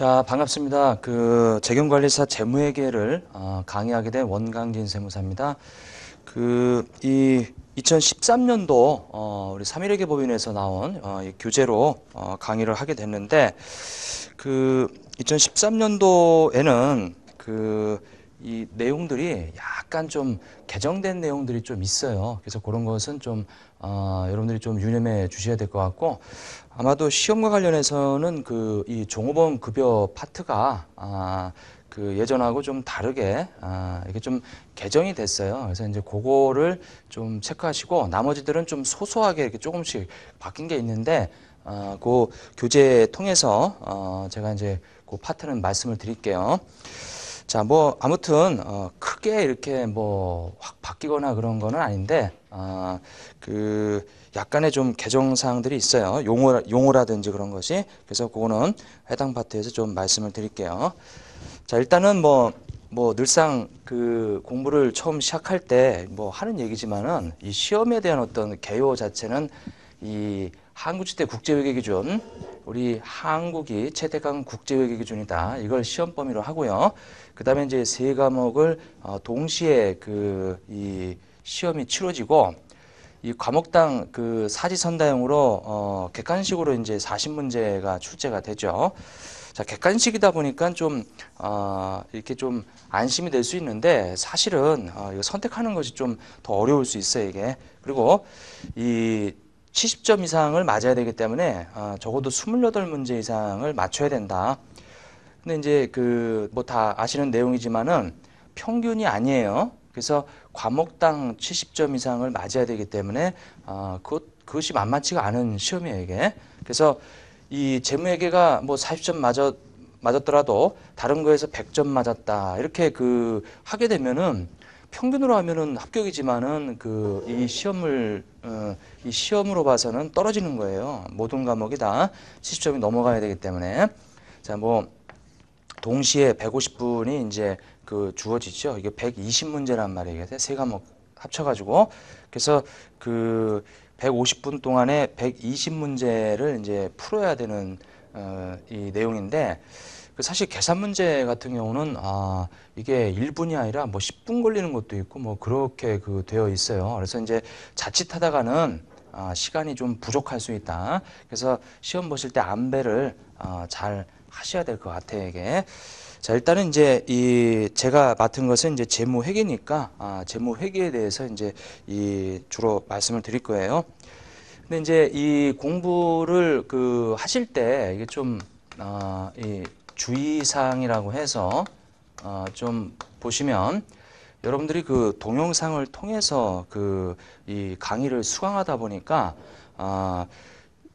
자, 반갑습니다. 그 재경관리사 재무회계를 어, 강의하게 된 원강진 세무사입니다. 그 이 2013년도 어, 우리 삼일회계 법인에서 나온 어, 이 교재로 어, 강의를 하게 됐는데 그 2013년도에는 그이 내용들이 약간 좀 개정된 내용들이 좀 있어요. 그래서 그런 것은 좀 어, 여러분들이 좀 유념해 주셔야 될 것 같고 아마도 시험과 관련해서는 그 이 종업원 급여 파트가 아, 그 예전하고 좀 다르게 아, 이게 좀 개정이 됐어요. 그래서 이제 그거를 좀 체크하시고 나머지들은 좀 소소하게 이렇게 조금씩 바뀐 게 있는데 어, 그 교재 통해서 어, 제가 이제 그 파트는 말씀을 드릴게요. 자, 뭐, 아무튼, 어, 크게 이렇게 뭐, 확 바뀌거나 그런 거는 아닌데, 아, 그, 약간의 좀 개정사항들이 있어요. 용어, 용어라든지 그런 것이. 그래서 그거는 해당 파트에서 좀 말씀을 드릴게요. 자, 일단은 뭐, 뭐, 늘상 그 공부를 처음 시작할 때 뭐 하는 얘기지만은 이 시험에 대한 어떤 개요 자체는 이 한국시대 국제회계 기준, 우리 한국이 최대강 국제회계 기준이다. 이걸 시험 범위로 하고요. 그 다음에 이제 세 과목을 어, 동시에 그 이 시험이 치러지고 이 과목당 그 사지선다형으로 어, 객관식으로 이제 40문제가 출제가 되죠. 자, 객관식이다 보니까 좀, 어, 이렇게 좀 안심이 될 수 있는데 사실은 어, 이거 선택하는 것이 좀 더 어려울 수 있어요, 이게. 그리고 이 70점 이상을 맞아야 되기 때문에 어, 적어도 28문제 이상을 맞춰야 된다. 근데 이제 그 뭐 다 아시는 내용이지만은 평균이 아니에요. 그래서 과목당 70점 이상을 맞아야 되기 때문에 어, 그, 그것이 만만치가 않은 시험이에요, 이게. 그래서 이 재무회계가 뭐 40점 맞아, 맞았더라도 다른 거에서 100점 맞았다. 이렇게 그 하게 되면은 평균으로 하면은 합격이지만은 그 이 시험을 어, 이 시험으로 봐서는 떨어지는 거예요. 모든 과목이 다 70점이 넘어가야 되기 때문에 자, 뭐 동시에 150분이 이제 그 주어지죠. 이게 120문제란 말이에요. 세 과목 합쳐가지고. 그래서 그 150분 동안에 120문제를 이제 풀어야 되는 어, 이 내용인데 그 사실 계산 문제 같은 경우는 아 이게 1분이 아니라 뭐 10분 걸리는 것도 있고 뭐 그렇게 그 되어 있어요. 그래서 이제 자칫하다가는 아 시간이 좀 부족할 수 있다. 그래서 시험 보실 때 안배를 아잘 어, 하셔야 될 것 같아요, 이게. 자, 일단은 이제 이 제가 맡은 것은 이제 재무 회계니까 아, 재무 회계에 대해서 이제 이 주로 말씀을 드릴 거예요. 근데 이제 이 공부를 그 하실 때 이게 좀 어, 이 주의사항이라고 해서 어, 좀 보시면 여러분들이 그 동영상을 통해서 그 이 강의를 수강하다 보니까 어,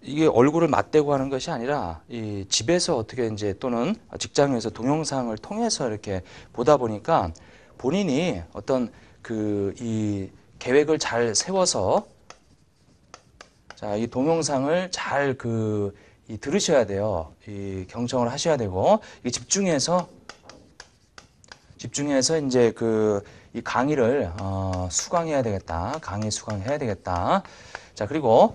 이게 얼굴을 맞대고 하는 것이 아니라 이 집에서 어떻게 이제 또는 직장에서 동영상을 통해서 이렇게 보다 보니까 본인이 어떤 그 이 계획을 잘 세워서 자, 이 동영상을 잘 그 이 들으셔야 돼요. 이 경청을 하셔야 되고 이 집중해서 집중해서 이제 그 이 강의를 어, 수강해야 되겠다. 강의 수강해야 되겠다. 자, 그리고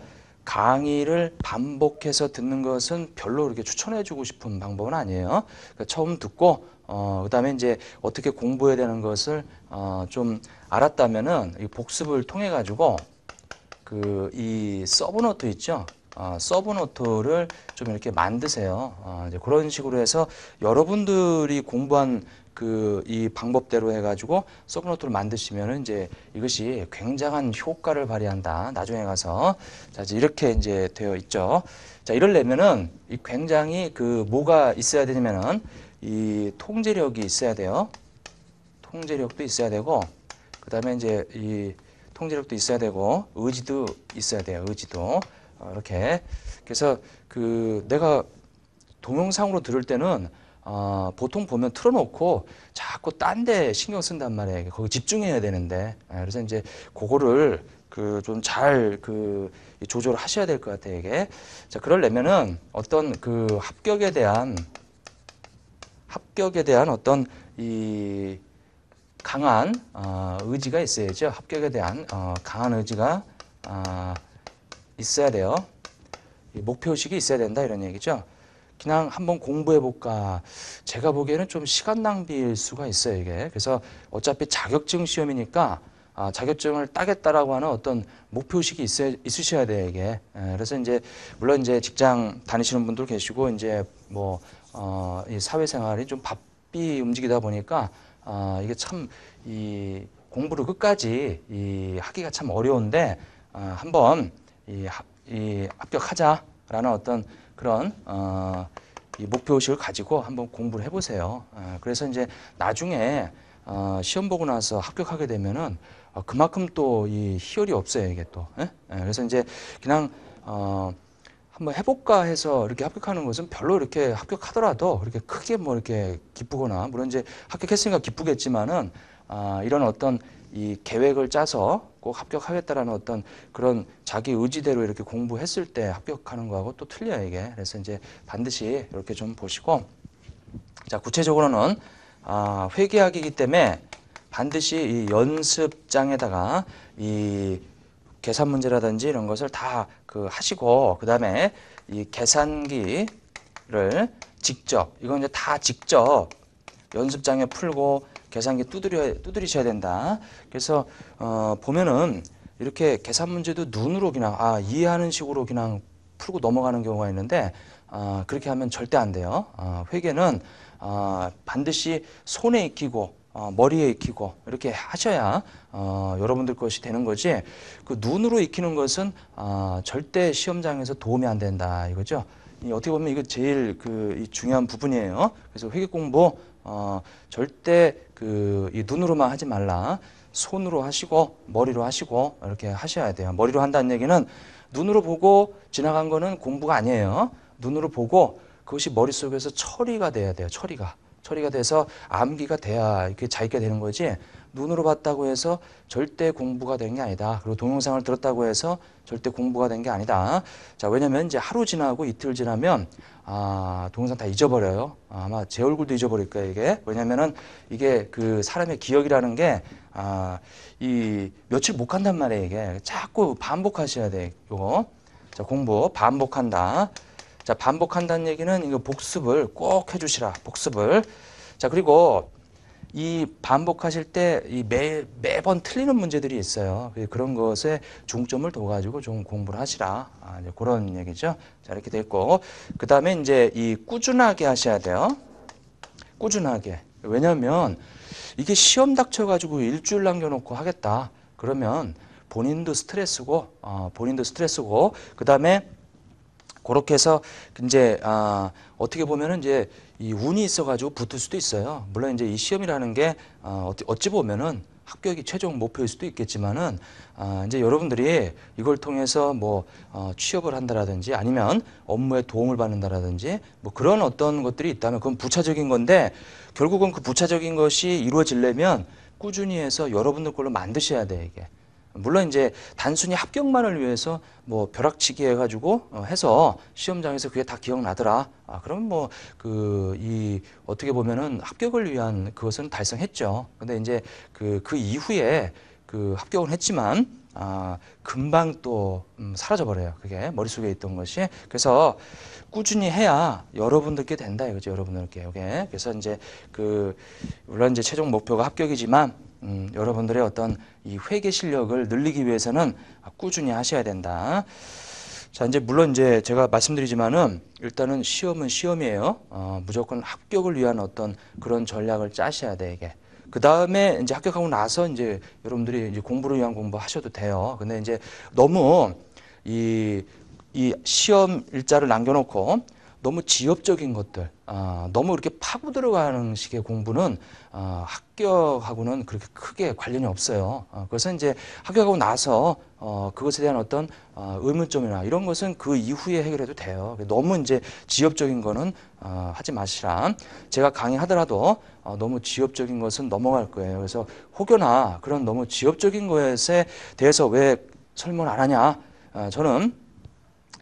강의를 반복해서 듣는 것은 별로 그렇게 추천해주고 싶은 방법은 아니에요. 그러니까 처음 듣고 어, 그다음에 이제 어떻게 공부해야 되는 것을 어, 좀 알았다면은 이 복습을 통해 가지고 그 이 서브노트 있죠. 어, 서브노트를 좀 이렇게 만드세요. 어, 이제 그런 식으로 해서 여러분들이 공부한 그이 방법대로 해가지고 서브노트를 만드시면 이제 이것이 굉장한 효과를 발휘한다. 나중에 가서 자 이제 이렇게 이제 되어 있죠. 자 이럴려면은 이 굉장히 그 뭐가 있어야 되냐면은 이 통제력이 있어야 돼요. 통제력도 있어야 되고 그 다음에 이제 이 통제력도 있어야 되고 의지도 있어야 돼요. 의지도 어, 이렇게 그래서 그 내가 동영상으로 들을 때는 어, 보통 보면 틀어놓고 자꾸 딴 데 신경 쓴단 말이에요. 거기 집중해야 되는데. 아, 그래서 이제 그거를 그좀 잘그 그 조절을 하셔야 될 것 같아요, 이게. 자, 그러려면은 어떤 그 합격에 대한 합격에 대한 어떤 이 강한 어, 의지가 있어야죠. 합격에 대한 어, 강한 의지가 어, 있어야 돼요. 목표의식이 있어야 된다 이런 얘기죠. 그냥 한번 공부해 볼까. 제가 보기에는 좀 시간 낭비일 수가 있어요, 이게. 그래서 어차피 자격증 시험이니까 아, 자격증을 따겠다라고 하는 어떤 목표식이 있어, 야 있으셔야 돼요, 이게. 에, 예, 그래서 이제, 물론 이제 직장 다니시는 분들 계시고, 이제 뭐, 어, 이 사회생활이 좀 바삐 움직이다 보니까, 아, 이게 참, 이 공부를 끝까지 이 하기가 참 어려운데, 아, 한번 이, 하, 이 합격하자라는 어떤 그런 어, 이 목표의식을 가지고 한번 공부를 해보세요. 어, 그래서 이제 나중에 어, 시험 보고 나서 합격하게 되면은 어, 그만큼 또 이 희열이 없어요 이게 또. 예? 에, 예, 그래서 이제 그냥 어, 한번 해볼까 해서 이렇게 합격하는 것은 별로 이렇게 합격하더라도 이렇게 크게 뭐 이렇게 기쁘거나 물론 이제 합격했으니까 기쁘겠지만은 아, 이런 어떤 이 계획을 짜서 꼭 합격하겠다라는 어떤 그런 자기 의지대로 이렇게 공부했을 때 합격하는 거하고 또 틀려요 이게 그래서 이제 반드시 이렇게 좀 보시고 자 구체적으로는 아, 회계학이기 때문에 반드시 이 연습장에다가 이 계산 문제라든지 이런 것을 다 그 하시고 그 다음에 이 계산기를 직접 이건 이제 다 직접 연습장에 풀고 계산기 두드려, 두드리셔야 된다. 그래서 어, 보면은 이렇게 계산 문제도 눈으로 그냥 아 이해하는 식으로 그냥 풀고 넘어가는 경우가 있는데 어, 그렇게 하면 절대 안 돼요. 어, 회계는 어, 반드시 손에 익히고 어, 머리에 익히고 이렇게 하셔야 어, 여러분들 것이 되는 거지 그 눈으로 익히는 것은 어, 절대 시험장에서 도움이 안 된다 이거죠. 이 어떻게 보면 이거 제일 그이 중요한 부분이에요. 그래서 회계 공부 어, 절대 그이 눈으로만 하지 말라. 손으로 하시고 머리로 하시고 이렇게 하셔야 돼요. 머리로 한다는 얘기는 눈으로 보고 지나간 거는 공부가 아니에요. 눈으로 보고 그것이 머릿속에서 처리가 돼야 돼요. 처리가. 처리가 돼서 암기가 돼야 이렇게 자기가 되는 거지 눈으로 봤다고 해서 절대 공부가 된 게 아니다. 그리고 동영상을 들었다고 해서 절대 공부가 된 게 아니다. 자, 왜냐면 이제 하루 지나고 이틀 지나면 아, 동영상 다 잊어버려요. 아마 제 얼굴도 잊어버릴 거예요, 이게. 왜냐면은 이게 그 사람의 기억이라는 게 아, 이 며칠 못 간단 말이에요, 이게. 자꾸 반복하셔야 돼, 요거. 자, 공부 반복한다. 자, 반복한다는 얘기는 이거 복습을 꼭 해주시라. 복습을. 자, 그리고 이 반복하실 때 이 매, 매번 틀리는 문제들이 있어요. 그런 것에 중점을 둬가지고 좀 공부를 하시라. 아, 이제 그런 얘기죠. 자, 이렇게 됐고. 그 다음에 이제 이 꾸준하게 하셔야 돼요. 꾸준하게. 왜냐면 이게 시험 닥쳐가지고 일주일 남겨놓고 하겠다. 그러면 본인도 스트레스고, 어, 본인도 스트레스고, 그 다음에 그렇게 해서 이제 아, 어떻게 보면은 이제 이 운이 있어가지고 붙을 수도 있어요. 물론 이제 이 시험이라는 게 어, 어찌 보면은 합격이 최종 목표일 수도 있겠지만은 아, 이제 여러분들이 이걸 통해서 뭐 어, 취업을 한다라든지 아니면 업무에 도움을 받는다라든지 뭐 그런 어떤 것들이 있다면 그건 부차적인 건데 결국은 그 부차적인 것이 이루어지려면 꾸준히 해서 여러분들 걸로 만드셔야 돼 이게. 물론 이제 단순히 합격만을 위해서 뭐 벼락치기 해가지고 어, 해서 시험장에서 그게 다 기억나더라. 아, 그러면 뭐 그 이 어떻게 보면은 합격을 위한 그것은 달성했죠. 근데 이제 그그 그 이후에 그 합격은 했지만 아, 금방 또 음, 사라져버려요. 그게 머릿속에 있던 것이. 그래서 꾸준히 해야 여러분들께 된다 이거죠. 여러분들께. 이게. 그래서 이제 그 물론 이제 최종 목표가 합격이지만 음, 여러분들의 어떤 이 회계 실력을 늘리기 위해서는 꾸준히 하셔야 된다. 자, 이제 물론 이제 제가 말씀드리지만은 일단은 시험은 시험이에요. 어, 무조건 합격을 위한 어떤 그런 전략을 짜셔야 돼, 이게. 그 다음에 이제 합격하고 나서 이제 여러분들이 이제 공부를 위한 공부 하셔도 돼요. 근데 이제 너무 이, 이 시험 일자를 남겨놓고 너무 지엽적인 것들, 아, 너무 이렇게 파고 들어가는 식의 공부는 아, 합격하고는 그렇게 크게 관련이 없어요. 아, 그래서 이제 합격하고 나서 어, 그것에 대한 어떤 어, 의문점이나 이런 것은 그 이후에 해결해도 돼요. 너무 이제 지엽적인 거는 어, 하지 마시라. 제가 강의하더라도 어, 너무 지엽적인 것은 넘어갈 거예요. 그래서 혹여나 그런 너무 지엽적인 것에 대해서 왜 설문 안 하냐? 어, 저는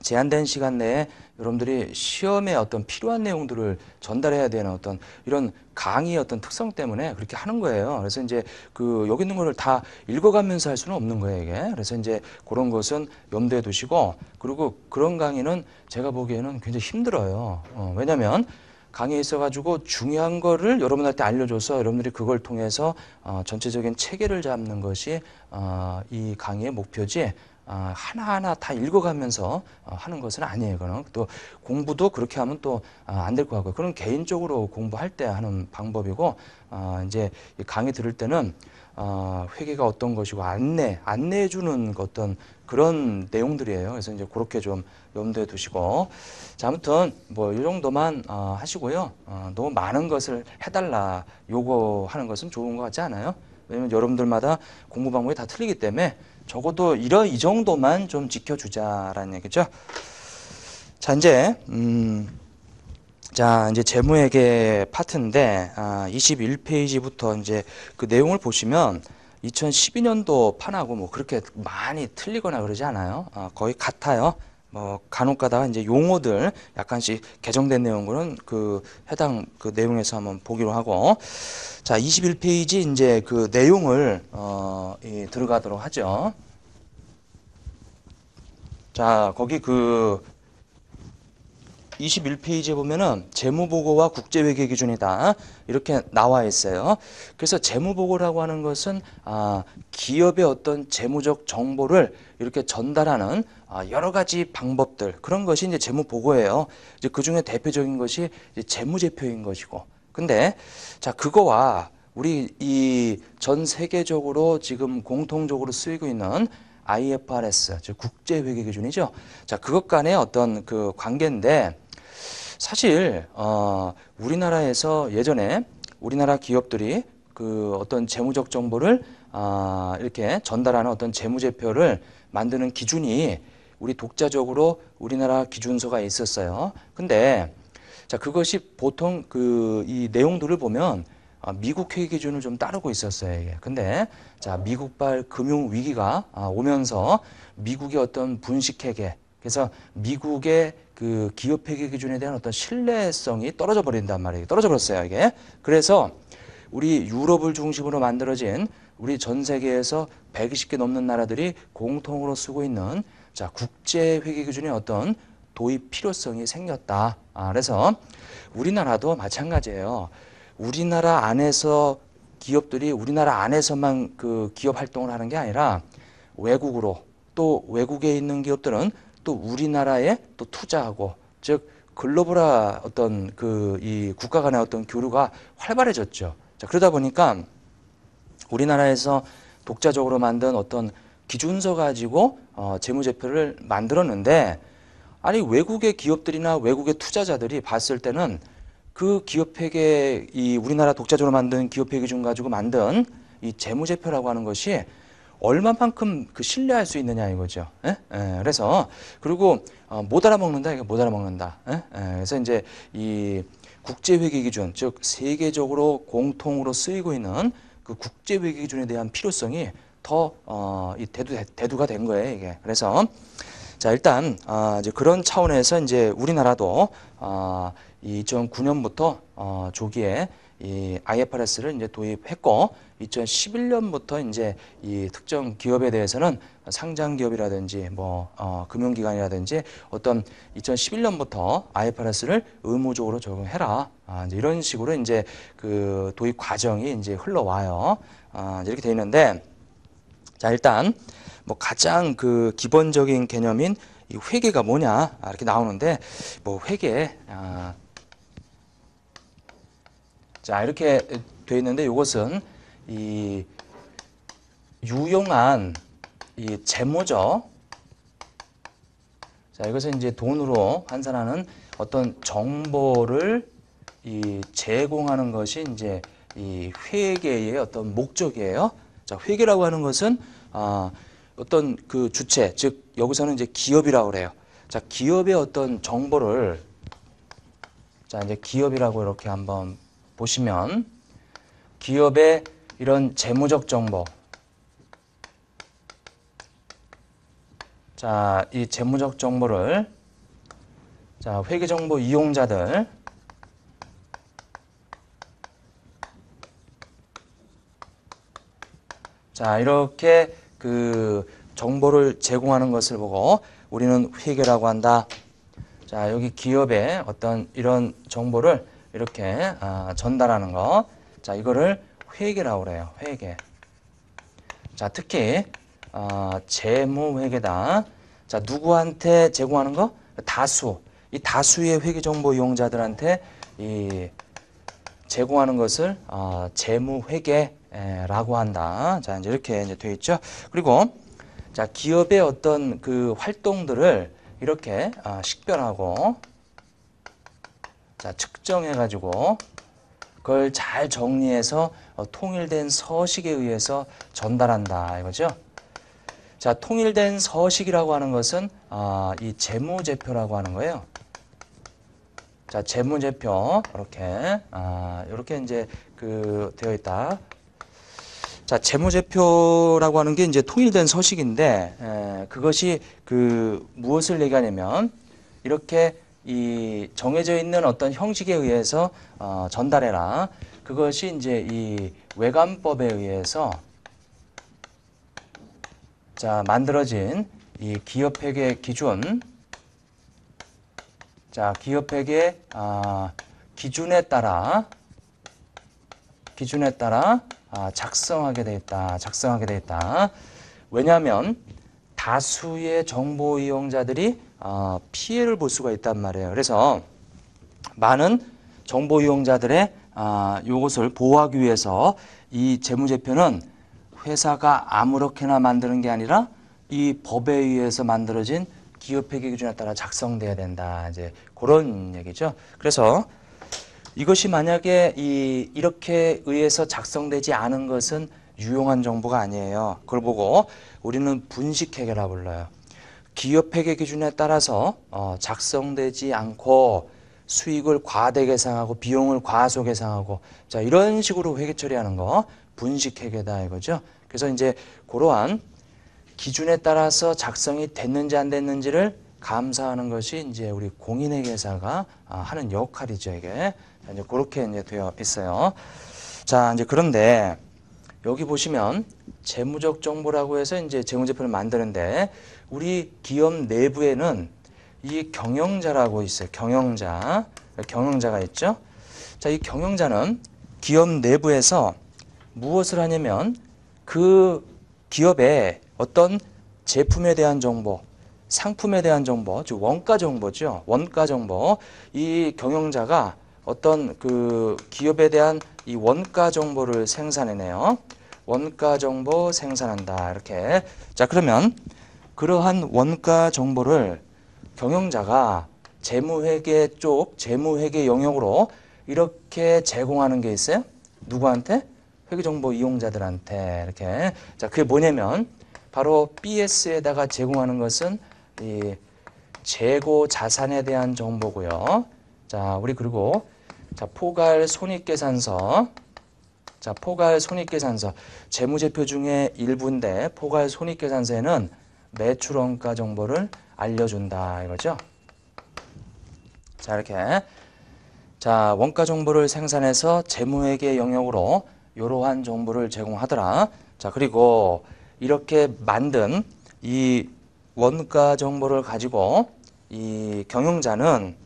제한된 시간 내에 여러분들이 시험에 어떤 필요한 내용들을 전달해야 되는 어떤 이런 강의의 어떤 특성 때문에 그렇게 하는 거예요. 그래서 이제 그 여기 있는 거를 다 읽어가면서 할 수는 없는 거예요, 이게. 그래서 이제 그런 것은 염두에 두시고 그리고 그런 강의는 제가 보기에는 굉장히 힘들어요. 어, 왜냐면 강의에 있어가지고 중요한 거를 여러분한테 알려줘서 여러분들이 그걸 통해서 어, 전체적인 체계를 잡는 것이 어, 이 강의의 목표지 아, 하나하나 다 읽어가면서 어, 하는 것은 아니에요. 그는 또 공부도 그렇게 하면 또 안 될것 아, 같고 그런 개인적으로 공부할 때 하는 방법이고 아, 이제 강의 들을 때는 회계가 어떤 것이고 안내 안내해 주는 어떤 그런 내용들이에요. 그래서 이제 그렇게 좀 염두에 두시고 자 아무튼 뭐 이 정도만 어, 하시고요. 어, 너무 많은 것을 해달라 요구하는 것은 좋은 것 같지 않아요. 왜냐면 여러분들마다 공부 방법이 다 틀리기 때문에 적어도 이러 이 정도만 좀 지켜주자라는 얘기죠. 자 이제 음. 자, 이제 재무회계 파트인데, 아, 21페이지부터 이제 그 내용을 보시면, 2012년도 판하고 뭐 그렇게 많이 틀리거나 그러지 않아요. 아, 거의 같아요. 뭐 간혹가다 이제 용어들 약간씩 개정된 내용은 들그 해당 그 내용에서 한번 보기로 하고 자 21페이지 이제 그 내용을 어, 예, 들어가도록 하죠. 자 거기 그 21페이지에 보면은 재무보고와 국제회계 기준이다 이렇게 나와 있어요. 그래서 재무보고라고 하는 것은 아, 기업의 어떤 재무적 정보를 이렇게 전달하는 아, 여러 가지 방법들 그런 것이 이제 재무 보고예요. 이제 그 중에 대표적인 것이 이제 재무제표인 것이고. 근데 자 그거와 우리 이 전 세계적으로 지금 공통적으로 쓰이고 있는 IFRS 즉 국제 회계 기준이죠. 자 그것 간의 어떤 그 관계인데 사실 어 우리나라에서 예전에 우리나라 기업들이 그 어떤 재무적 정보를 아, 이렇게 전달하는 어떤 재무제표를 만드는 기준이 우리 독자적으로 우리나라 기준서가 있었어요. 근데 자 그것이 보통 그 이 내용들을 보면 아, 미국 회계 기준을 좀 따르고 있었어요. 이게. 근데 자 미국발 금융 위기가 아, 오면서 미국의 어떤 분식 회계 그래서 미국의 그 기업 회계 기준에 대한 어떤 신뢰성이 떨어져 버린단 말이에요. 떨어져 버렸어요. 이게. 그래서 우리 유럽을 중심으로 만들어진 우리 전 세계에서 120개 넘는 나라들이 공통으로 쓰고 있는 자 국제 회계 기준의 어떤 도입 필요성이 생겼다. 아, 그래서 우리나라도 마찬가지예요. 우리나라 안에서 기업들이 우리나라 안에서만 그 기업 활동을 하는 게 아니라 외국으로 또 외국에 있는 기업들은 또 우리나라에 또 투자하고 즉 글로벌한 어떤 그 이 국가 간의 어떤 교류가 활발해졌죠. 자, 그러다 보니까 우리나라에서 독자적으로 만든 어떤 기준서 가지고 어, 재무제표를 만들었는데 아니 외국의 기업들이나 외국의 투자자들이 봤을 때는 그 기업회계 이 우리나라 독자적으로 만든 기업회 기준 가지고 만든 이 재무제표라고 하는 것이 얼마만큼 그 신뢰할 수 있느냐 이거죠. 에? 예? 에, 예. 그래서 그리고 어, 못 알아먹는다 이거 못 알아먹는다. 에? 예? 에, 그래서 이제 이 국제회계 기준 즉 세계적으로 공통으로 쓰이고 있는 그 국제 외계 기준에 대한 필요성이 더 어, 이 대두 대두가 된 거예요 이게. 그래서 자 일단 어, 이제 그런 차원에서 이제 우리나라도 어, 아, 2009년부터 어, 조기에 이 IFRS를 이제 도입했고 2011년부터 이제 이 특정 기업에 대해서는 상장 기업이라든지 뭐 어, 금융기관이라든지 어떤 2011년부터 IFRS를 의무적으로 적용해라. 아, 이제 이런 식으로 이제 그 도입 과정이 이제 흘러와요. 아, 이렇게 돼 있는데 자 일단 뭐 가장 그 기본적인 개념인 이 회계가 뭐냐 아, 이렇게 나오는데 뭐 회계 아, 자 이렇게 돼 있는데 이것은 이 유용한 이 재무죠. 자, 이것은 이제 돈으로 환산하는 어떤 정보를 이 제공하는 것이 이제 이 회계의 어떤 목적이에요. 자, 회계라고 하는 것은 아, 어떤 그 주체, 즉 여기서는 이제 기업이라고 그래요. 자, 기업의 어떤 정보를 자, 이제 기업이라고 이렇게 한번 보시면 기업의 이런 재무적 정보 자, 이 재무적 정보를 자, 회계 정보 이용자들 자, 이렇게 그 정보를 제공하는 것을 보고 우리는 회계라고 한다. 자, 여기 기업에 어떤 이런 정보를 이렇게 아, 전달하는 거. 자, 이거를 회계라고 그래요. 회계. 자, 특히 어, 재무회계다. 자, 누구한테 제공하는 거? 다수. 이 다수의 회계정보 이용자들한테 이 제공하는 것을 어, 재무회계라고 한다. 자, 이제 이렇게 이제 되 있죠. 그리고 자, 기업의 어떤 그 활동들을 이렇게 어, 식별하고 자, 측정해 가지고 그걸 잘 정리해서 어, 통일된 서식에 의해서 전달한다 이거죠. 자, 통일된 서식이라고 하는 것은 아, 이 재무제표라고 하는 거예요. 자, 재무제표 이렇게 아, 이렇게 이제 그 되어 있다. 자, 재무제표라고 하는 게 이제 통일된 서식인데 에, 그것이 그 무엇을 얘기하냐면 이렇게 이 정해져 있는 어떤 형식에 의해서 어, 전달해라. 그것이 이제 이 외관법에 의해서 자 만들어진 이 기업회계 기준 자 기업회계 아, 기준에 따라 기준에 따라 아, 작성하게 되 있다. 작성하게 돼 있다. 왜냐하면 다수의 정보 이용자들이 어, 피해를 볼 수가 있단 말이에요. 그래서 많은 정보 이용자들의 아, 요것을 보호하기 위해서 이 재무제표는 회사가 아무렇게나 만드는 게 아니라 이 법에 의해서 만들어진 기업회계 기준에 따라 작성돼야 된다. 이제 그런 얘기죠. 그래서 이것이 만약에 이 이렇게 의해서 작성되지 않은 것은 유용한 정보가 아니에요. 그걸 보고 우리는 분식회계라 불러요. 기업 회계 기준에 따라서 어, 작성되지 않고 수익을 과대 계상하고 비용을 과소 계상하고 자 이런 식으로 회계 처리하는 거 분식 회계다 이거죠. 그래서 이제 그러한 기준에 따라서 작성이 됐는지 안 됐는지를 감사하는 것이 이제 우리 공인회계사가 아, 하는 역할이죠 이게 자, 이제 그렇게 이제 되어 있어요. 자 이제 그런데 여기 보시면 재무적 정보라고 해서 이제 재무제표를 만드는데 우리 기업 내부에는 이 경영자라고 있어요. 경영자. 경영자가 있죠. 자, 이 경영자는 기업 내부에서 무엇을 하냐면 그 기업의 어떤 제품에 대한 정보, 상품에 대한 정보, 즉 원가 정보죠. 원가 정보. 이 경영자가 어떤 그 기업에 대한 이 원가 정보를 생산해내요. 원가 정보 생산한다. 이렇게. 자, 그러면 그러한 원가 정보를 경영자가 재무회계 쪽, 재무회계 영역으로 이렇게 제공하는 게 있어요. 누구한테? 회계정보 이용자들한테 이렇게. 자, 그게 뭐냐면 바로 BS에다가 제공하는 것은 이 재고 자산에 대한 정보고요. 자, 우리 그리고 자, 포괄 손익계산서 자, 포괄 손익계산서 재무제표 중에 일부인데 포괄 손익계산서에는 매출원가 정보를 알려준다 이거죠. 자 이렇게 자 원가 정보를 생산해서 재무회계 영역으로 이러한 정보를 제공하더라. 자 그리고 이렇게 만든 이 원가 정보를 가지고 이 경영자는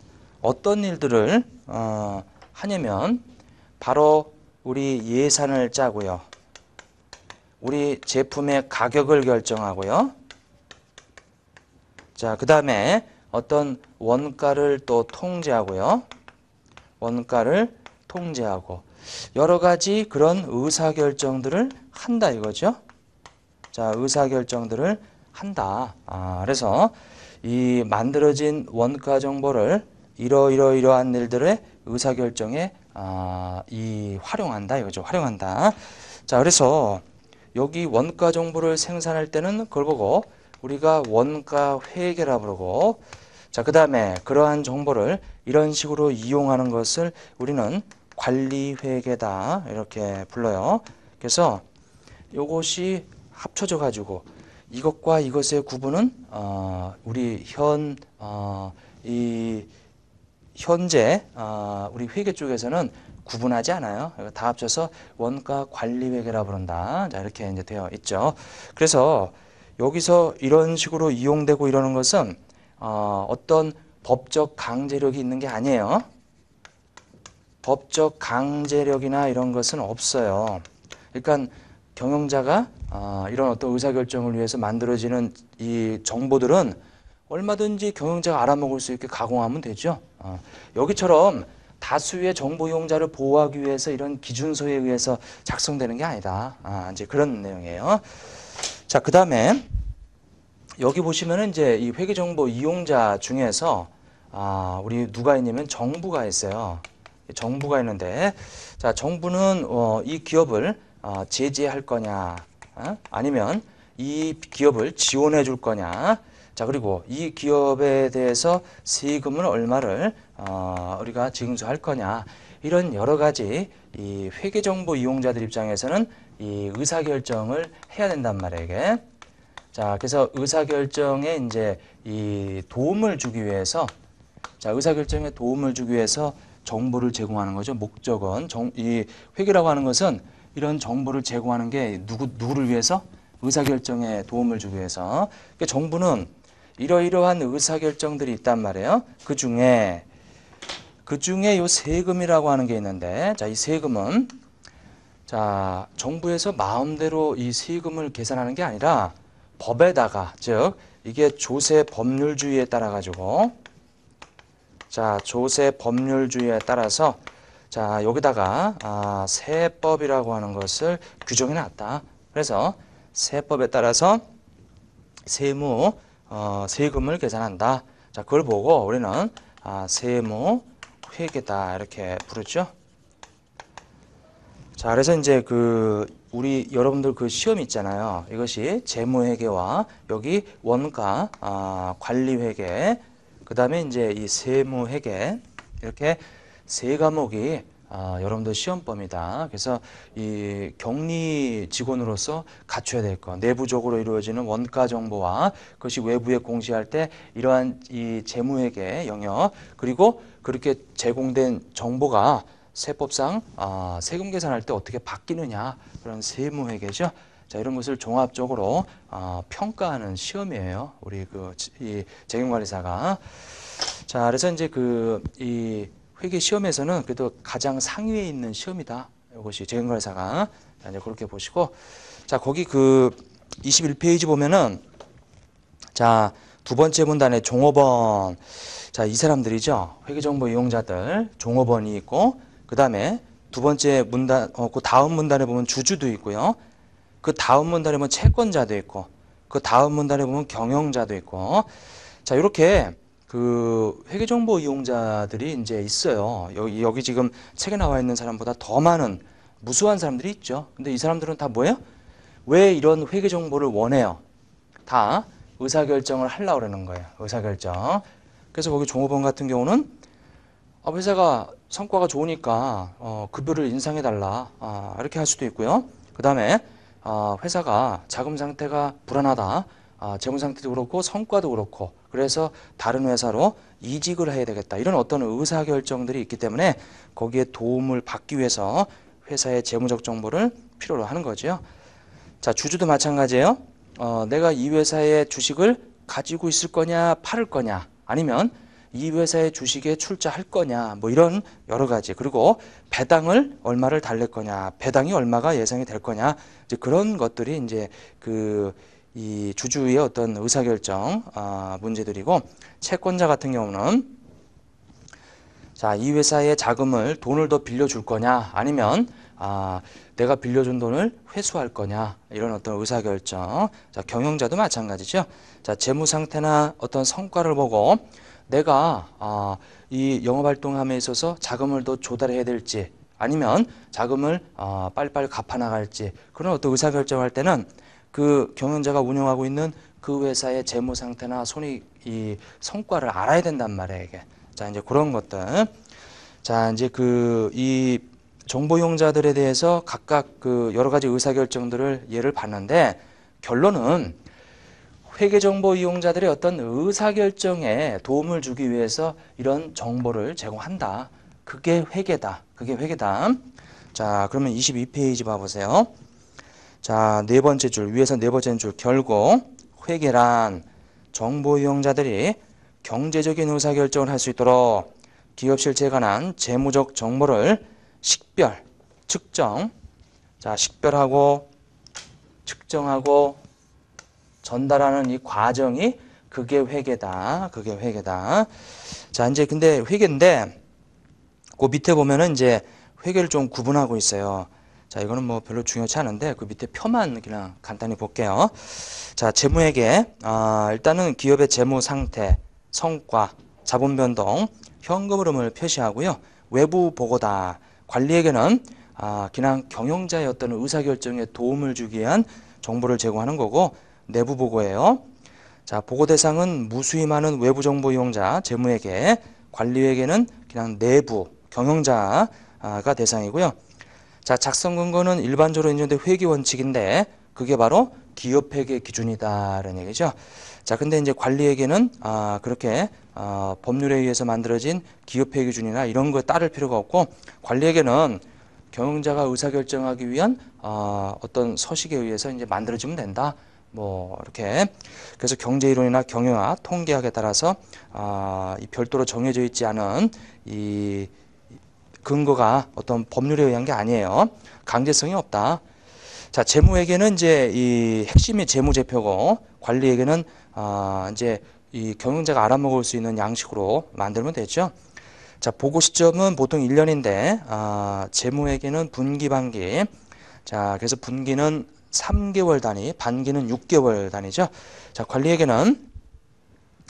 어떤 일들을 어, 하냐면 바로 우리 예산을 짜고요. 우리 제품의 가격을 결정하고요. 자, 그 다음에 어떤 원가를 또 통제하고요. 원가를 통제하고 여러 가지 그런 의사결정들을 한다 이거죠. 자, 의사결정들을 한다. 아, 그래서 이 만들어진 원가 정보를 이러이러이러한 일들의 의사결정에 아, 이 활용한다 이거죠. 활용한다. 자, 그래서 여기 원가 정보를 생산할 때는 그걸 보고 우리가 원가 회계라 부르고 자, 그 다음에 그러한 정보를 이런 식으로 이용하는 것을 우리는 관리회계다 이렇게 불러요. 그래서 이것이 합쳐져 가지고 이것과 이것의 구분은 어, 우리 현, 어, 이 현재 어, 우리 회계 쪽에서는 구분하지 않아요. 다 합쳐서 원가 관리회계라 부른다. 자, 이렇게 이제 되어 있죠. 그래서 여기서 이런 식으로 이용되고 이러는 것은 어, 어떤 법적 강제력이 있는 게 아니에요. 법적 강제력이나 이런 것은 없어요. 그러니까 경영자가 어, 이런 어떤 의사결정을 위해서 만들어지는 이 정보들은 얼마든지 경영자가 알아먹을 수 있게 가공하면 되죠. 어, 여기처럼 다수의 정보 이용자를 보호하기 위해서 이런 기준서에 의해서 작성되는 게 아니다. 아, 이제 그런 내용이에요. 자, 그 다음에 여기 보시면은 이제 이 회계정보 이용자 중에서 아, 우리 누가 있냐면 정부가 있어요. 정부가 있는데 자, 정부는 어, 이 기업을 어, 제재할 거냐 어? 아니면 이 기업을 지원해 줄 거냐 자 그리고 이 기업에 대해서 세금은 얼마를 어, 우리가 징수할 거냐 이런 여러 가지 이 회계정보 이용자들 입장에서는 이 의사결정을 해야 된단 말이에요. 자, 그래서 의사결정에 이제 이 도움을 주기 위해서 자, 의사결정에 도움을 주기 위해서 정보를 제공하는 거죠. 목적은 정, 이 회계라고 하는 것은 이런 정보를 제공하는 게 누구 누구를 위해서 의사결정에 도움을 주기 위해서 그러니까 정부는 이러이러한 의사결정들이 있단 말이에요. 그 중에 그 중에 요 세금이라고 하는 게 있는데 자, 이 세금은 자, 정부에서 마음대로 이 세금을 계산하는 게 아니라 법에다가 즉 이게 조세 법률주의에 따라 가지고 자, 조세 법률주의에 따라서 자, 여기다가 아, 세법이라고 하는 것을 규정해 놨다. 그래서 세법에 따라서 세무 어, 세금을 계산한다. 자, 그걸 보고 우리는 아, 세무 회계다 이렇게 부르죠. 자, 그래서 이제 그 우리 여러분들 그 시험 있잖아요. 이것이 재무회계와 여기 원가 아, 관리회계, 그 다음에 이제 이 세무회계 이렇게 세 과목이 아, 여러분들 시험법이다 그래서 이 격리 직원으로서 갖춰야 될 거. 내부적으로 이루어지는 원가 정보와 그것이 외부에 공시할 때 이러한 이 재무회계 영역 그리고 그렇게 제공된 정보가 세법상 아, 세금 계산할 때 어떻게 바뀌느냐 그런 세무회계죠. 자 이런 것을 종합적으로 아, 평가하는 시험이에요. 우리 그 이 재경관리사가 자 그래서 이제 그 이 회계 시험에서는 그래도 가장 상위에 있는 시험이다. 이것이 재경관리사가 자, 이제 그렇게 보시고 자 거기 그 21페이지 보면은 자 두 번째 문단에 종업원 자 이 사람들이죠 회계정보 이용자들 종업원이 있고 그 다음에 두 번째 문단, 어, 그 다음 문단에 보면 주주도 있고요. 그 다음 문단에 보면 채권자도 있고, 그 다음 문단에 보면 경영자도 있고, 자, 이렇게 그 회계정보 이용자들이 이제 있어요. 여기, 여기 지금 책에 나와 있는 사람보다 더 많은 무수한 사람들이 있죠. 근데 이 사람들은 다 뭐예요? 왜 이런 회계정보를 원해요? 다 의사결정을 하려고 그러는 거예요. 의사결정. 그래서 거기 종업원 같은 경우는 아, 회사가 성과가 좋으니까 어, 급여를 인상해달라 아, 이렇게 할 수도 있고요. 그 다음에 아, 회사가 자금 상태가 불안하다. 아, 재무 상태도 그렇고 성과도 그렇고 그래서 다른 회사로 이직을 해야 되겠다. 이런 어떤 의사결정들이 있기 때문에 거기에 도움을 받기 위해서 회사의 재무적 정보를 필요로 하는 거죠. 자 주주도 마찬가지예요. 어, 내가 이 회사의 주식을 가지고 있을 거냐 팔을 거냐 아니면 이 회사의 주식에 출자할 거냐 뭐 이런 여러 가지 그리고 배당을 얼마를 달랠 거냐 배당이 얼마가 예상이 될 거냐 이제 그런 것들이 이제 그 이 주주의 어떤 의사결정 아, 문제들이고 채권자 같은 경우는 자 이 회사의 자금을 돈을 더 빌려줄 거냐 아니면 아, 내가 빌려준 돈을 회수할 거냐 이런 어떤 의사결정 자 경영자도 마찬가지죠 자 재무 상태나 어떤 성과를 보고 내가 아, 이 영업 활동함에 있어서 자금을 더 조달해야 될지 아니면 자금을 아, 빨리빨리 갚아 나갈지 그런 어떤 의사 결정할 때는 그 경영자가 운영하고 있는 그 회사의 재무 상태나 손익 이 성과를 알아야 된단 말이에요 이게 자 이제 그런 것들 자 이제 그 이 정보용자들에 대해서 각각 그 여러 가지 의사결정들을 예를 봤는데 결론은 회계정보 이용자들의 어떤 의사결정에 도움을 주기 위해서 이런 정보를 제공한다. 그게 회계다. 그게 회계다. 자, 그러면 22페이지 봐보세요. 자, 네 번째 줄, 위에서 네 번째 줄, 결국 회계란 정보 이용자들이 경제적인 의사결정을 할 수 있도록 기업 실체에 관한 재무적 정보를 식별, 측정, 자, 식별하고, 측정하고, 전달하는 이 과정이 그게 회계다. 그게 회계다. 자, 이제 근데 회계인데 그 밑에 보면은 이제 회계를 좀 구분하고 있어요. 자, 이거는 뭐 별로 중요치 않은데 그 밑에 표만 그냥 간단히 볼게요. 자, 재무회계. 아, 일단은 기업의 재무 상태, 성과, 자본 변동, 현금 흐름을 표시하고요. 외부 보고다. 관리에게는 아, 그냥 경영자의 어떤 의사결정에 도움을 주기 위한 정보를 제공하는 거고 내부 보고예요. 자, 보고 대상은 무수히 많은 외부 정보 이용자 재무에게 관리에게는 그냥 내부 경영자가 대상이고요. 자, 작성 근거는 일반적으로 인정된 회계 원칙인데 그게 바로 기업 회계 기준이다라는 얘기죠. 자, 근데 이제 관리에게는 아, 그렇게 아, 법률에 의해서 만들어진 기업 회계 기준이나 이런 거에 따를 필요가 없고 관리에게는 경영자가 의사결정하기 위한 어, 어떤 서식에 의해서 이제 만들어지면 된다. 뭐 이렇게 그래서 경제이론이나 경영학, 통계학에 따라서 아, 이 별도로 정해져 있지 않은 이 근거가 어떤 법률에 의한 게 아니에요. 강제성이 없다. 자, 재무에게는 이제 이 핵심이 재무제표고 관리에게는 아, 이제 이 경영자가 알아먹을 수 있는 양식으로 만들면 되죠. 자, 보고 시점은 보통 1년인데 아, 재무에게는 분기 반기. 자, 그래서 분기는 3개월 단위, 반기는 6개월 단위죠. 자, 관리에게는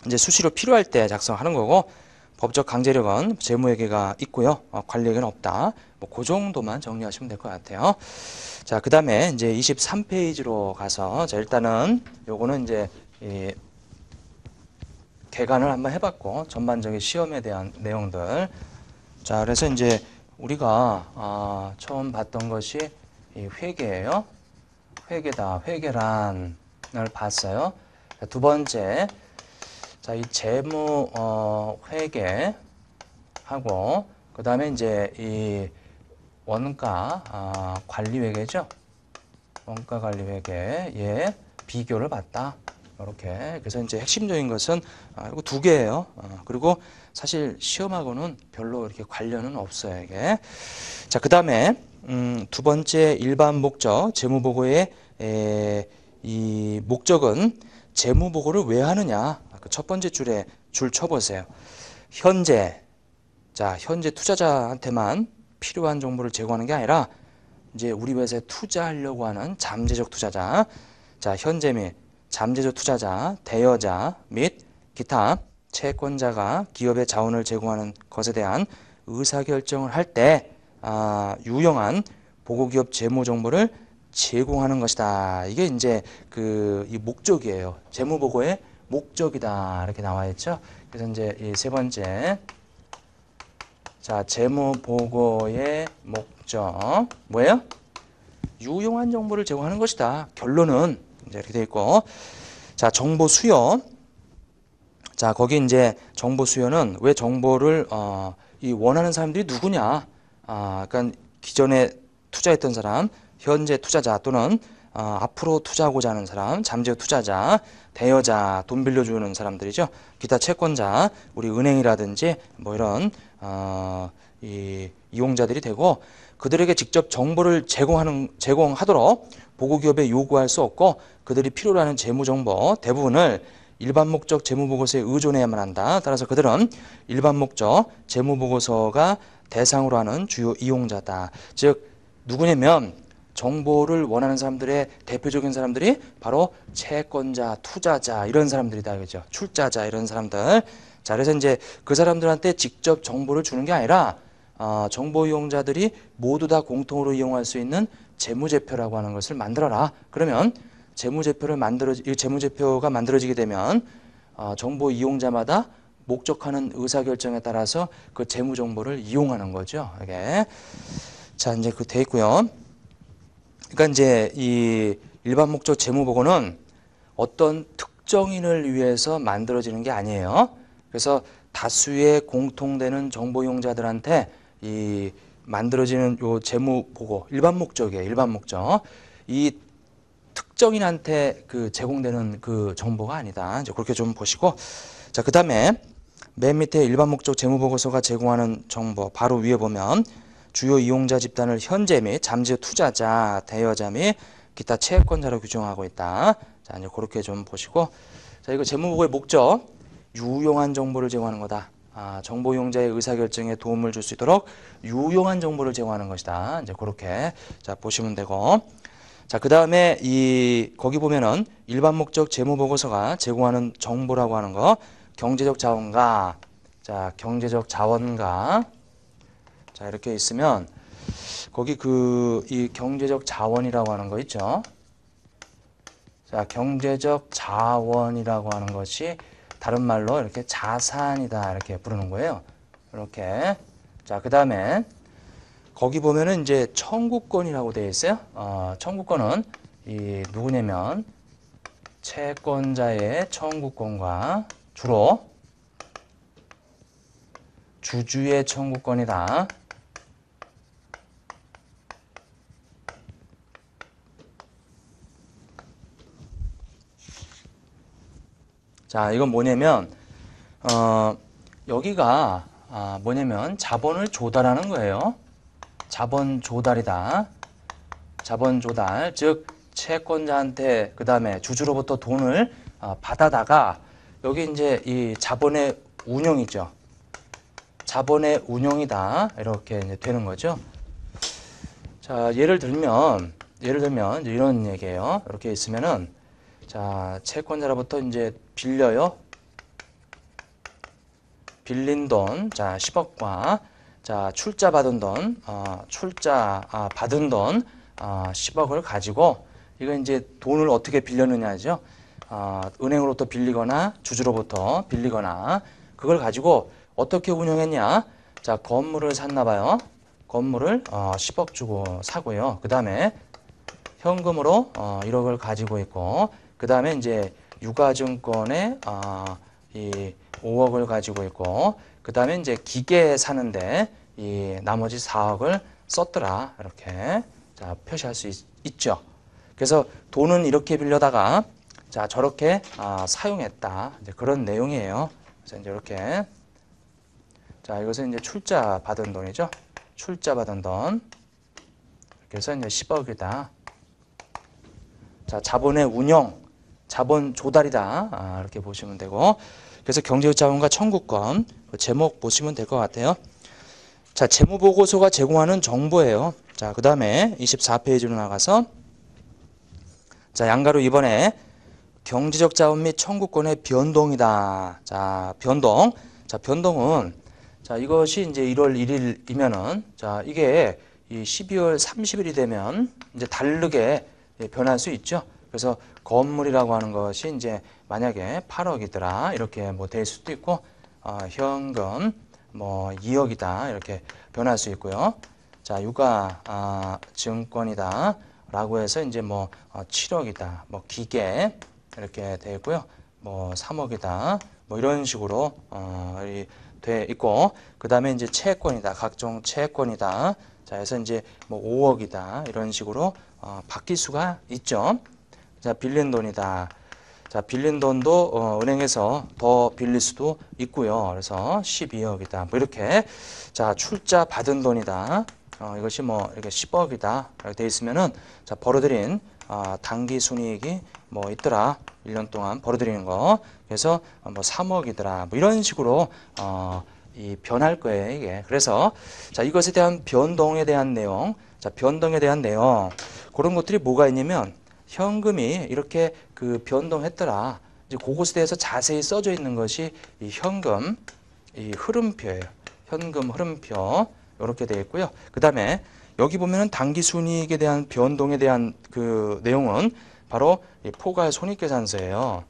이제 수시로 필요할 때 작성하는 거고 법적 강제력은 재무회계가 있고요. 어, 관리에게는 없다. 뭐그 정도만 정리하시면 될 것 같아요. 자, 그다음에 이제 23페이지로 가서 자, 일단은 요거는 이제 이 예, 개관을 한번 해 봤고 전반적인 시험에 대한 내용들. 자, 그래서 이제 우리가 아, 처음 봤던 것이 이 회계예요. 회계다. 회계란을 봤어요. 두 번째, 자, 이 재무 어, 회계하고 그 다음에 이제 이 원가 어, 관리 회계죠. 원가 관리 회계의 예, 비교를 봤다. 이렇게 그래서 이제 핵심적인 것은 아, 이거 두 개예요. 아, 그리고 사실 시험하고는 별로 이렇게 관련은 없어요 이게. 자그 다음에 음, 두 번째 일반 목적 재무보고의 에, 이 목적은 재무보고를 왜 하느냐 그첫 번째 줄에 줄 쳐보세요. 현재 자 현재 투자자한테만 필요한 정보를 제공하는 게 아니라 이제 우리 회사에 투자하려고 하는 잠재적 투자자 자 현재 및 잠재적 투자자 대여자 및 기타 채권자가 기업의 자원을 제공하는 것에 대한 의사결정을 할때 아, 유용한 보고기업 재무 정보를 제공하는 것이다. 이게 이제 그이 목적이에요. 재무 보고의 목적이다 이렇게 나와 있죠. 그래서 이제 이 세 번째 자 재무 보고의 목적 뭐예요? 유용한 정보를 제공하는 것이다. 결론은 이제 이렇게 돼 있고 자 정보 수요 자 거기 이제 정보 수요는 왜 정보를 어, 이 원하는 사람들이 누구냐 아, 그러니까 기존에 투자했던 사람, 현재 투자자 또는 어, 앞으로 투자하고자 하는 사람, 잠재 투자자, 대여자, 돈 빌려주는 사람들이죠. 기타 채권자, 우리 은행이라든지 뭐 이런 어, 이, 이용자들이 되고 그들에게 직접 정보를 제공하는 제공하도록 보고기업에 요구할 수 없고 그들이 필요로 하는 재무정보 대부분을 일반 목적 재무보고서에 의존해야만 한다. 따라서 그들은 일반 목적 재무보고서가 대상으로 하는 주요 이용자다. 즉 누구냐면 정보를 원하는 사람들의 대표적인 사람들이 바로 채권자, 투자자 이런 사람들이다 그죠? 출자자 이런 사람들. 자 그래서 이제 그 사람들한테 직접 정보를 주는 게 아니라 어, 정보 이용자들이 모두 다 공통으로 이용할 수 있는 재무제표라고 하는 것을 만들어라. 그러면 재무제표를 만들어 이 재무제표가 만들어지게 되면 어, 정보 이용자마다 목적하는 의사결정에 따라서 그 재무 정보를 이용하는 거죠. 이게. 자, 이제 그 돼 있고요. 그러니까 이제 이 일반 목적 재무 보고는 어떤 특정인을 위해서 만들어지는 게 아니에요. 그래서 다수의 공통되는 정보 이용자들한테 이 만들어지는 요 재무 보고 일반 목적이에요. 일반 목적. 이 특정인한테 그 제공되는 그 정보가 아니다. 이제 그렇게 좀 보시고 자, 그다음에 맨 밑에 일반 목적 재무보고서가 제공하는 정보 바로 위에 보면 주요 이용자 집단을 현재 및 잠재 투자자, 대여자 및 기타 채권자로 규정하고 있다. 자, 이제 그렇게 좀 보시고 자, 이거 재무보고의 목적 유용한 정보를 제공하는 거다. 아, 정보 이용자의 의사결정에 도움을 줄 수 있도록 유용한 정보를 제공하는 것이다. 이제 그렇게 자, 보시면 되고 자, 그 다음에 이 거기 보면은 일반 목적 재무보고서가 제공하는 정보라고 하는 거 경제적 자원가 자 경제적 자원가 자 이렇게 있으면 거기 그 이 경제적 자원이라고 하는 거 있죠 자 경제적 자원이라고 하는 것이 다른 말로 이렇게 자산이다 이렇게 부르는 거예요 이렇게 자그 다음에 거기 보면은 이제 청구권이라고 되어 있어요 어, 청구권은 이 누구냐면 채권자의 청구권과 주로 주주의 청구권이다. 자, 이건 뭐냐면 어, 여기가 아, 뭐냐면 자본을 조달하는 거예요. 자본 조달이다. 자본 조달, 즉 채권자한테 그 다음에 주주로부터 돈을 어, 받아다가 여기 이제 이 자본의 운용이죠 자본의 운용이다 이렇게 되는 거죠. 자, 예를 들면, 예를 들면, 이런 얘기예요. 이렇게 있으면은, 자, 채권자로부터 이제 빌려요. 빌린 돈, 자, 10억과, 자, 출자 받은 돈, 어, 출자 아, 받은 돈, 어, 10억을 가지고, 이거 이제 돈을 어떻게 빌렸느냐죠. 아, 은행으로부터 빌리거나 주주로부터 빌리거나 그걸 가지고 어떻게 운영했냐 자 건물을 샀나 봐요 건물을 10억 어, 주고 사고요 그 다음에 현금으로 1억을 어, 가지고 있고 그 다음에 이제 유가증권에 5억을 어, 가지고 있고 그 다음에 이제 기계 사는데 이 나머지 4억을 썼더라 이렇게 자 표시할 수 있죠 그래서 돈은 이렇게 빌려다가 자 저렇게 아, 사용했다 이제 그런 내용이에요. 그래서 이제 이렇게 자 이것은 이제 출자 받은 돈이죠. 출자 받은 돈 이렇게 해서 이제 10억이다. 자 자본의 운영 자본 조달이다 아, 이렇게 보시면 되고 그래서 경제자본과 청구권 그 제목 보시면 될 것 같아요. 자 재무보고서가 제공하는 정보예요. 자그 다음에 24페이지로 나가서 자 양가로 이번에 경제적 자원 및 청구권의 변동이다. 자, 변동. 자, 변동은 자, 이것이 이제 1월 1일이면은 자, 이게 이 12월 30일이 되면 이제 다르게 변할 수 있죠. 그래서 건물이라고 하는 것이 이제 만약에 8억이더라 이렇게 뭐 될 수도 있고 어, 현금 뭐 2억이다 이렇게 변할 수 있고요. 자 유가 아, 증권이다 라고 해서 이제 뭐 7억이다 어, 뭐 기계 이렇게 되어 있고요. 뭐 3억이다. 뭐 이런 식으로 어, 돼 있고 그 다음에 이제 채권이다. 각종 채권이다. 자, 해서 이제 뭐 5억이다. 이런 식으로 어, 바뀔 수가 있죠. 자, 빌린 돈이다. 자, 빌린 돈도 어, 은행에서 더 빌릴 수도 있고요. 그래서 12억이다. 뭐 이렇게 자, 출자 받은 돈이다. 어, 이것이 뭐 이렇게 10억이다. 이렇게 돼 있으면은 자, 벌어들인 아, 단기 순이익이 뭐 있더라. 1년 동안 벌어들이는 거. 그래서 뭐 3억이더라. 뭐 이런 식으로 어, 이 변할 거예요, 이게. 그래서 자, 이것에 대한 변동에 대한 내용. 자, 변동에 대한 내용. 그런 것들이 뭐가 있냐면 현금이 이렇게 그 변동했더라. 이제 그것에 대해서 자세히 써져 있는 것이 이 현금 이 흐름표예요. 현금 흐름표. 이렇게 되어 있고요. 그다음에 여기 보면 단기 순이익에 대한 변동에 대한 그 내용은 바로 포괄 손익계산서예요.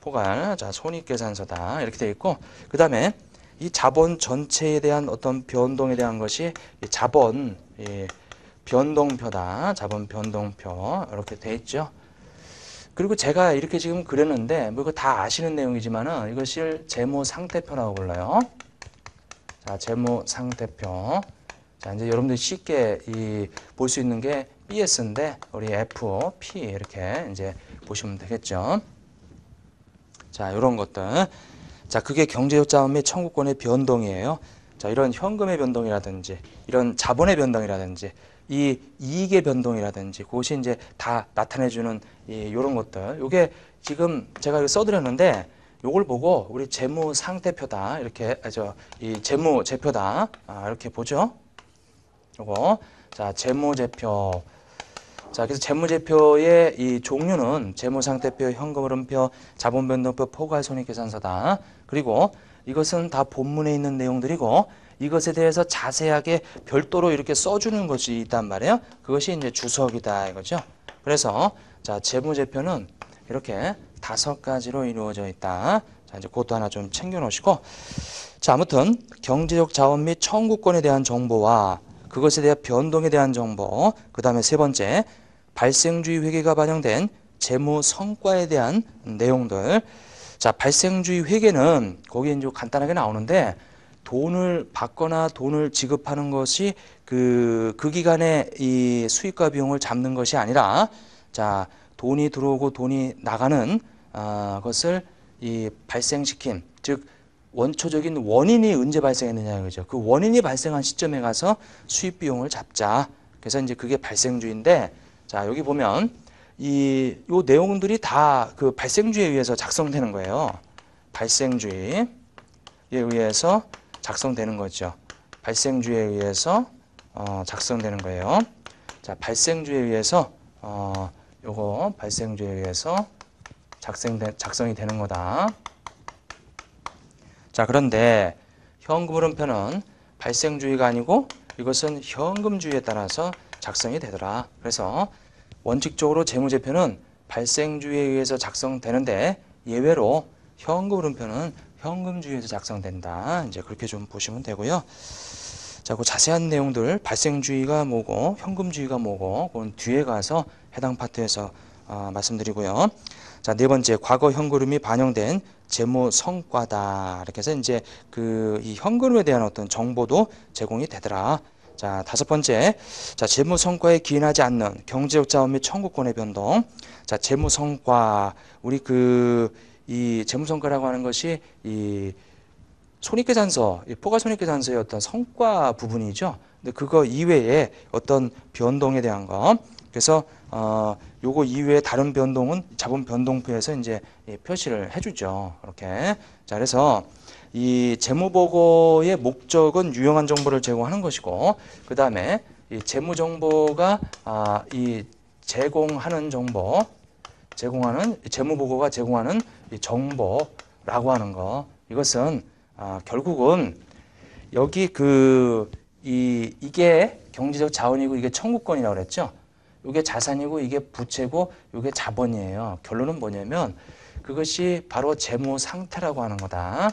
포괄 자 손익계산서다 이렇게 돼 있고 그 다음에 이 자본 전체에 대한 어떤 변동에 대한 것이 자본 예, 변동표다. 자본 변동표 이렇게 돼 있죠. 그리고 제가 이렇게 지금 그렸는데 뭐 이거 다 아시는 내용이지만은 이것을 재무 상태표라고 불러요. 자, 재무 상태표. 자, 이제 여러분들이 쉽게 이 볼 수 있는 게 BS인데 우리 F, P 이렇게 이제 보시면 되겠죠. 자, 이런 것들. 자, 그게 경제효자 원및 청구권의 변동이에요. 자, 이런 현금의 변동이라든지 이런 자본의 변동이라든지 이 이익의 변동이라든지 그것이 이제 다 나타내주는 이 요런 것들. 요게 지금 제가 이거 써드렸는데 요걸 보고 우리 재무 상태표다 이렇게 아 저이 재무 제표다 아, 이렇게 보죠. 요거 자 재무제표 자 그래서 재무제표의 이 종류는 재무상태표, 현금흐름표, 자본변동표, 포괄손익계산서다. 그리고 이것은 다 본문에 있는 내용들이고 이것에 대해서 자세하게 별도로 이렇게 써주는 것이 있단 말이에요. 그것이 이제 주석이다 이거죠. 그래서 자 재무제표는 이렇게 다섯 가지로 이루어져 있다. 자 이제 그것도 하나 좀 챙겨놓으시고 자 아무튼 경제적 자원 및 청구권에 대한 정보와 그것에 대한 변동에 대한 정보, 그 다음에 세 번째, 발생주의 회계가 반영된 재무 성과에 대한 내용들. 자, 발생주의 회계는 거기에 이제 간단하게 나오는데 돈을 받거나 돈을 지급하는 것이 그, 그 기간에 이 수익과 비용을 잡는 것이 아니라 자, 돈이 들어오고 돈이 나가는 어, 것을 이 발생시킨 즉 원초적인 원인이 언제 발생했느냐 이거죠. 그 원인이 발생한 시점에 가서 수입 비용을 잡자. 그래서 이제 그게 발생주인데 자, 여기 보면 이 요 내용들이 다 그 발생주에 의해서 작성되는 거예요. 발생주에 의 의해서 작성되는 거죠. 발생주에 의 의해서 어, 작성되는 거예요. 자, 발생주에 의 의해서 어, 요거 발생주에 의 의해서 작성 작성이 되는 거다. 자 그런데 현금 흐름표는 발생주의가 아니고 이것은 현금주의에 따라서 작성이 되더라. 그래서 원칙적으로 재무제표는 발생주의에 의해서 작성되는데 예외로 현금 흐름표는 현금주의에서 작성된다. 이제 그렇게 좀 보시면 되고요. 자, 그 자세한 내용들 발생주의가 뭐고 현금주의가 뭐고 그건 뒤에 가서 해당 파트에서 어, 말씀드리고요. 자, 네 번째 과거 현금흐름이 반영된 재무 성과다. 이렇게 해서 이제 그 이 현금에 대한 어떤 정보도 제공이 되더라. 자, 다섯 번째. 자, 재무 성과에 기인하지 않는 경제적 자원 및 청구권의 변동. 자, 재무 성과. 우리 그, 이 재무 성과라고 하는 것이 이 손익계산서, 이 포괄 손익계산서의 어떤 성과 부분이죠. 근데 그거 이외에 어떤 변동에 대한 거. 그래서 어, 요거 이외에 다른 변동은 자본 변동표에서 이제 예, 표시를 해주죠. 이렇게. 자, 그래서 이 재무보고의 목적은 유용한 정보를 제공하는 것이고, 그 다음에 이 재무정보가 아, 이 제공하는 정보, 제공하는 재무보고가 제공하는 이 정보라고 하는 거. 이것은 아, 결국은 여기 그이 이게 경제적 자원이고 이게 청구권이라고 그랬죠. 이게 자산이고 이게 부채고 이게 자본이에요. 결론은 뭐냐면 그것이 바로 재무 상태라고 하는 거다.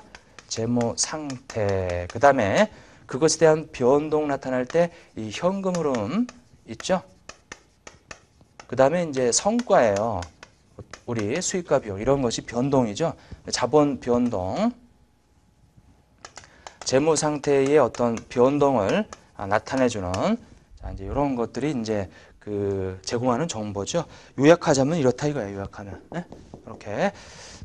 재무 상태. 그 다음에 그것에 대한 변동 나타날 때 이 현금 흐름 있죠? 그 다음에 이제 성과예요. 우리 수익과 비용 이런 것이 변동이죠. 자본 변동. 재무 상태의 어떤 변동을 아, 나타내주는 자, 이제 이런 것들이 이제 그 제공하는 정보죠. 요약하자면 이렇다 이거예요. 요약하면 네? 이렇게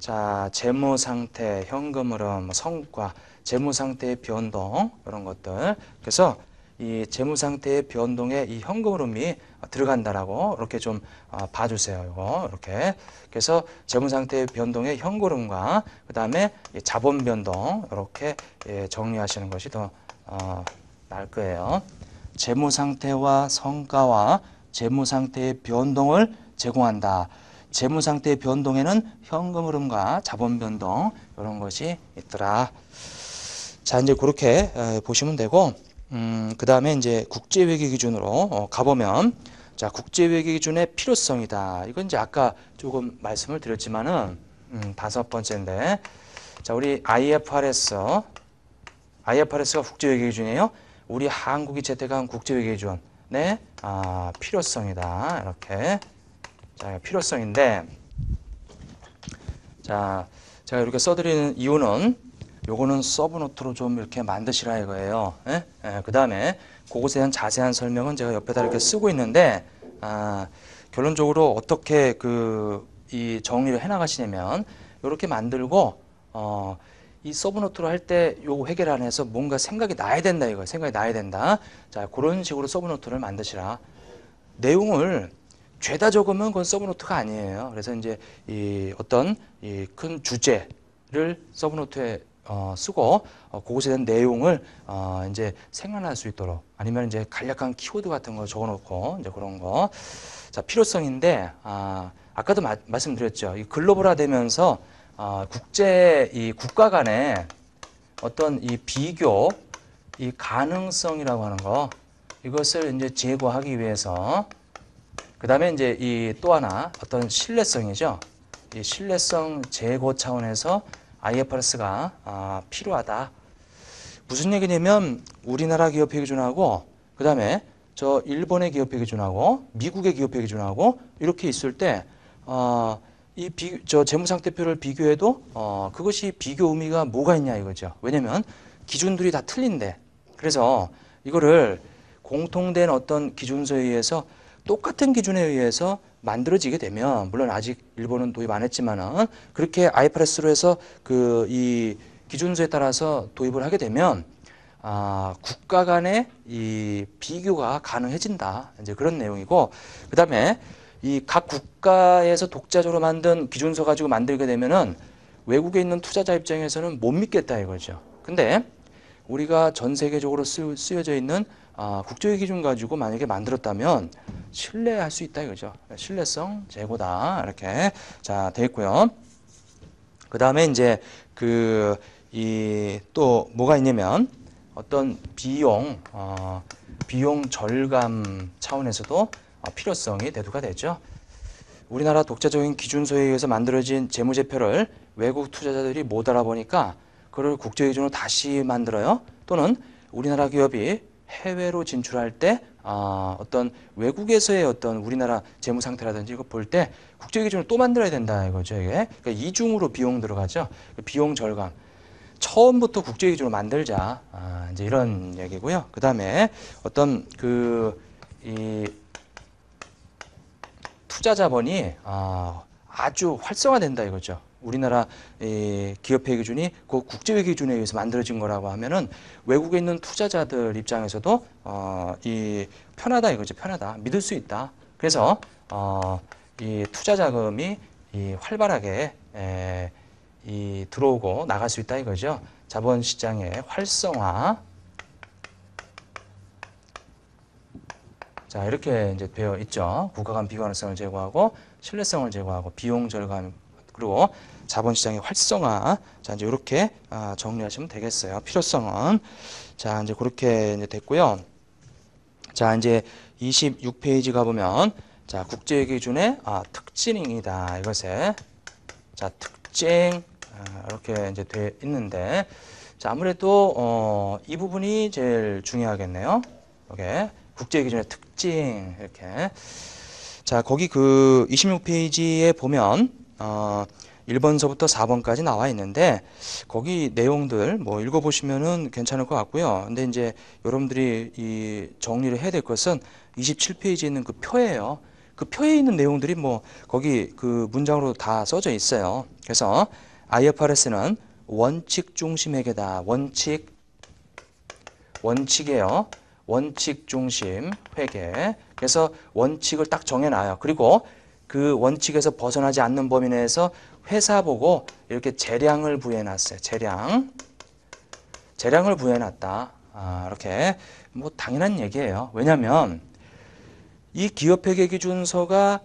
자 재무 상태, 현금 흐름, 뭐 성과, 재무 상태의 변동 이런 것들. 그래서 이 재무 상태의 변동에 이 현금 흐름이 들어간다라고 이렇게 좀 아, 봐주세요. 이거 이렇게 그래서 재무 상태의 변동에 현금 흐름과 그 다음에 자본 변동 이렇게 예, 정리하시는 것이 더 어, 나을 거예요. 재무 상태와 성과와 재무 상태의 변동을 제공한다. 재무 상태의 변동에는 현금 흐름과 자본 변동 이런 것이 있더라. 자 이제 그렇게 보시면 되고 음, 그 다음에 이제 국제회계 기준으로 어, 가보면 자 국제회계 기준의 필요성이다. 이건 이제 아까 조금 말씀을 드렸지만은 음, 다섯 번째인데 자 우리 IFRS IFRS가 국제회계 기준이에요. 우리 한국이 채택한 국제회계지원의 네? 아, 필요성이다. 이렇게 자 필요성인데 자 제가 이렇게 써드리는 이유는 요거는 서브노트로 좀 이렇게 만드시라 이거예요. 예? 예 그 다음에 그것에 대한 자세한 설명은 제가 옆에다 이렇게 쓰고 있는데 아, 결론적으로 어떻게 그 이 정리를 해나가시냐면 이렇게 만들고 어, 이 서브노트로 할 때 요거 해결 안 해서 뭔가 생각이 나야 된다 이거 생각이 나야 된다. 자, 그런 식으로 서브노트를 만드시라. 내용을 죄다 적으면 그건 서브노트가 아니에요. 그래서 이제 이 어떤 이 큰 주제를 서브노트에 어, 쓰고 어, 그것에 대한 내용을 어, 이제 생각할 수 있도록 아니면 이제 간략한 키워드 같은 거 적어놓고 이제 그런 거. 자 필요성인데 아, 아까도 마, 말씀드렸죠. 이 글로벌화되면서 아, 국제 이 국가 간의 어떤 이 비교 이 가능성이라고 하는 거 이것을 이제 제고하기 위해서 그 다음에 이제 이 또 하나 어떤 신뢰성이죠. 이 신뢰성 제고 차원에서 IFRS가 아, 필요하다. 무슨 얘기냐면 우리나라 기업회 기준하고 그 다음에 저 일본의 기업회 기준하고 미국의 기업회 기준하고 이렇게 있을 때 어, 이 비, 저 재무상태표를 비교해도 어, 그것이 비교 의미가 뭐가 있냐 이거죠. 왜냐면 기준들이 다 틀린데. 그래서 이거를 공통된 어떤 기준서에 의해서 똑같은 기준에 의해서 만들어지게 되면 물론 아직 일본은 도입 안 했지만은 그렇게 아이파레로 해서 그 이 기준서에 따라서 도입을 하게 되면 아, 국가 간의 이 비교가 가능해진다. 이제 그런 내용이고 그다음에 이각 국가에서 독자적으로 만든 기준서 가지고 만들게 되면은 외국에 있는 투자자 입장에서는 못 믿겠다 이거죠. 근데 우리가 전 세계적으로 쓰여져 있는 아, 국제의 기준 가지고 만약에 만들었다면 신뢰할 수 있다 이거죠. 신뢰성 제고다 이렇게 자돼 있고요. 그 다음에 이제 그 이 또 뭐가 있냐면 어떤 비용 어, 비용 절감 차원에서도 아, 필요성이 대두가 되죠. 우리나라 독자적인 기준서에 의해서 만들어진 재무제표를 외국 투자자들이 못 알아보니까 그를 국제 기준으로 다시 만들어요. 또는 우리나라 기업이 해외로 진출할 때 어, 어떤 외국에서의 어떤 우리나라 재무 상태라든지 이거 볼 때 국제 기준을 또 만들어야 된다 이거죠 이게 그러니까 이중으로 비용 들어가죠 그 비용 절감 처음부터 국제 기준으로 만들자 아, 이제 이런 얘기고요 그 다음에 어떤 그이 투자 자본이 아, 아주 활성화된다 이거죠. 우리나라 기업회 기준이 그 국제회 기준에 의해서 만들어진 거라고 하면은 외국에 있는 투자자들 입장에서도 어, 이 편하다 이거죠. 편하다. 믿을 수 있다. 그래서 어, 이 투자 자금이 이 활발하게 에, 이 들어오고 나갈 수 있다 이거죠. 자본 시장의 활성화 자 이렇게 이제 되어 있죠. 국가 간 비관성을 제고하고 신뢰성을 제고하고 비용 절감 그리고 자본시장의 활성화 자 이제 이렇게 아, 정리하시면 되겠어요. 필요성은 자 이제 그렇게 이제 됐고요. 자 이제 26페이지 가보면 자 국제 기준의 아, 특징이다 이것에 자 특징 아, 이렇게 이제 돼 있는데 자 아무래도 어, 이 부분이 제일 중요하겠네요. 이게 국제 기준의 특징 특징 이렇게 자 거기 그 26페이지에 보면 어 1번서부터 4번까지 나와 있는데 거기 내용들 뭐 읽어보시면은 괜찮을 것 같고요. 근데 이제 여러분들이 이 정리를 해야 될 것은 27페이지에 있는 그 표예요. 그 표에 있는 내용들이 뭐 거기 그 문장으로 다 써져 있어요. 그래서 IFRS는 원칙 중심 회계다. 원칙 원칙이에요. 원칙 중심 회계. 그래서 원칙을 딱 정해놔요. 그리고 그 원칙에서 벗어나지 않는 범위 내에서 회사 보고 이렇게 재량을 부여해놨어요. 재량. 재량을 부여해놨다. 아, 이렇게. 뭐 당연한 얘기예요. 왜냐면이 기업회계 기준서가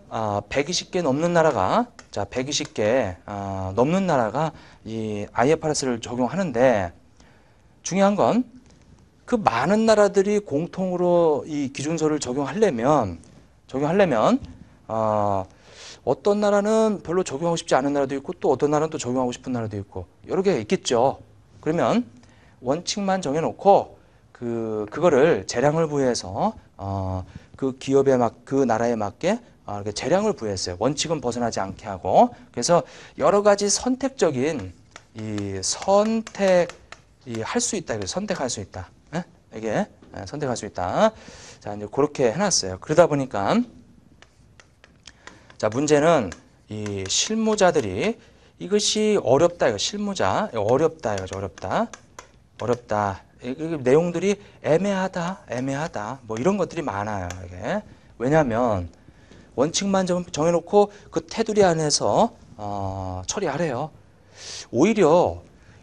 120개 아, 넘는 나라가 자 120개 아, 넘는 나라가 이 IFRS를 적용하는데 중요한 건그 많은 나라들이 공통으로 이 기준서를 적용하려면 적용하려면 어, 어떤 나라는 별로 적용하고 싶지 않은 나라도 있고 또 어떤 나라는 또 적용하고 싶은 나라도 있고 여러 개가 있겠죠. 그러면 원칙만 정해놓고 그 그거를 재량을 부여해서 어, 그 기업에 막 그 나라에 맞게 어, 이렇게 재량을 부여했어요. 원칙은 벗어나지 않게 하고 그래서 여러 가지 선택적인 이 선택 이 할 수 있다. 그래 선택할 수 있다. 이게 예, 선택할 수 있다. 자, 이제 그렇게 해놨어요. 그러다 보니까 자, 문제는 이 실무자들이 이것이 어렵다. 이거 실무자. 어렵다. 이거죠. 어렵다. 어렵다. 이 내용들이 애매하다. 애매하다. 뭐 이런 것들이 많아요. 이게. 왜냐하면 원칙만 정해놓고 그 테두리 안에서 어, 처리하래요. 오히려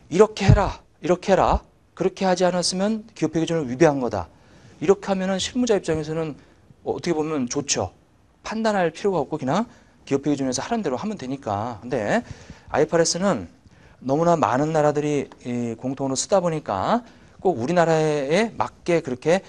이렇게 해라. 이렇게 해라. 그렇게 하지 않았으면 기업회 규정을 위배한 거다. 이렇게 하면은 실무자 입장에서는 뭐 어떻게 보면 좋죠. 판단할 필요가 없고 그냥 기업회 규정에서 하는 대로 하면 되니까. 근데 IFRS는 너무나 많은 나라들이 공통으로 쓰다 보니까 꼭 우리나라에 맞게 그렇게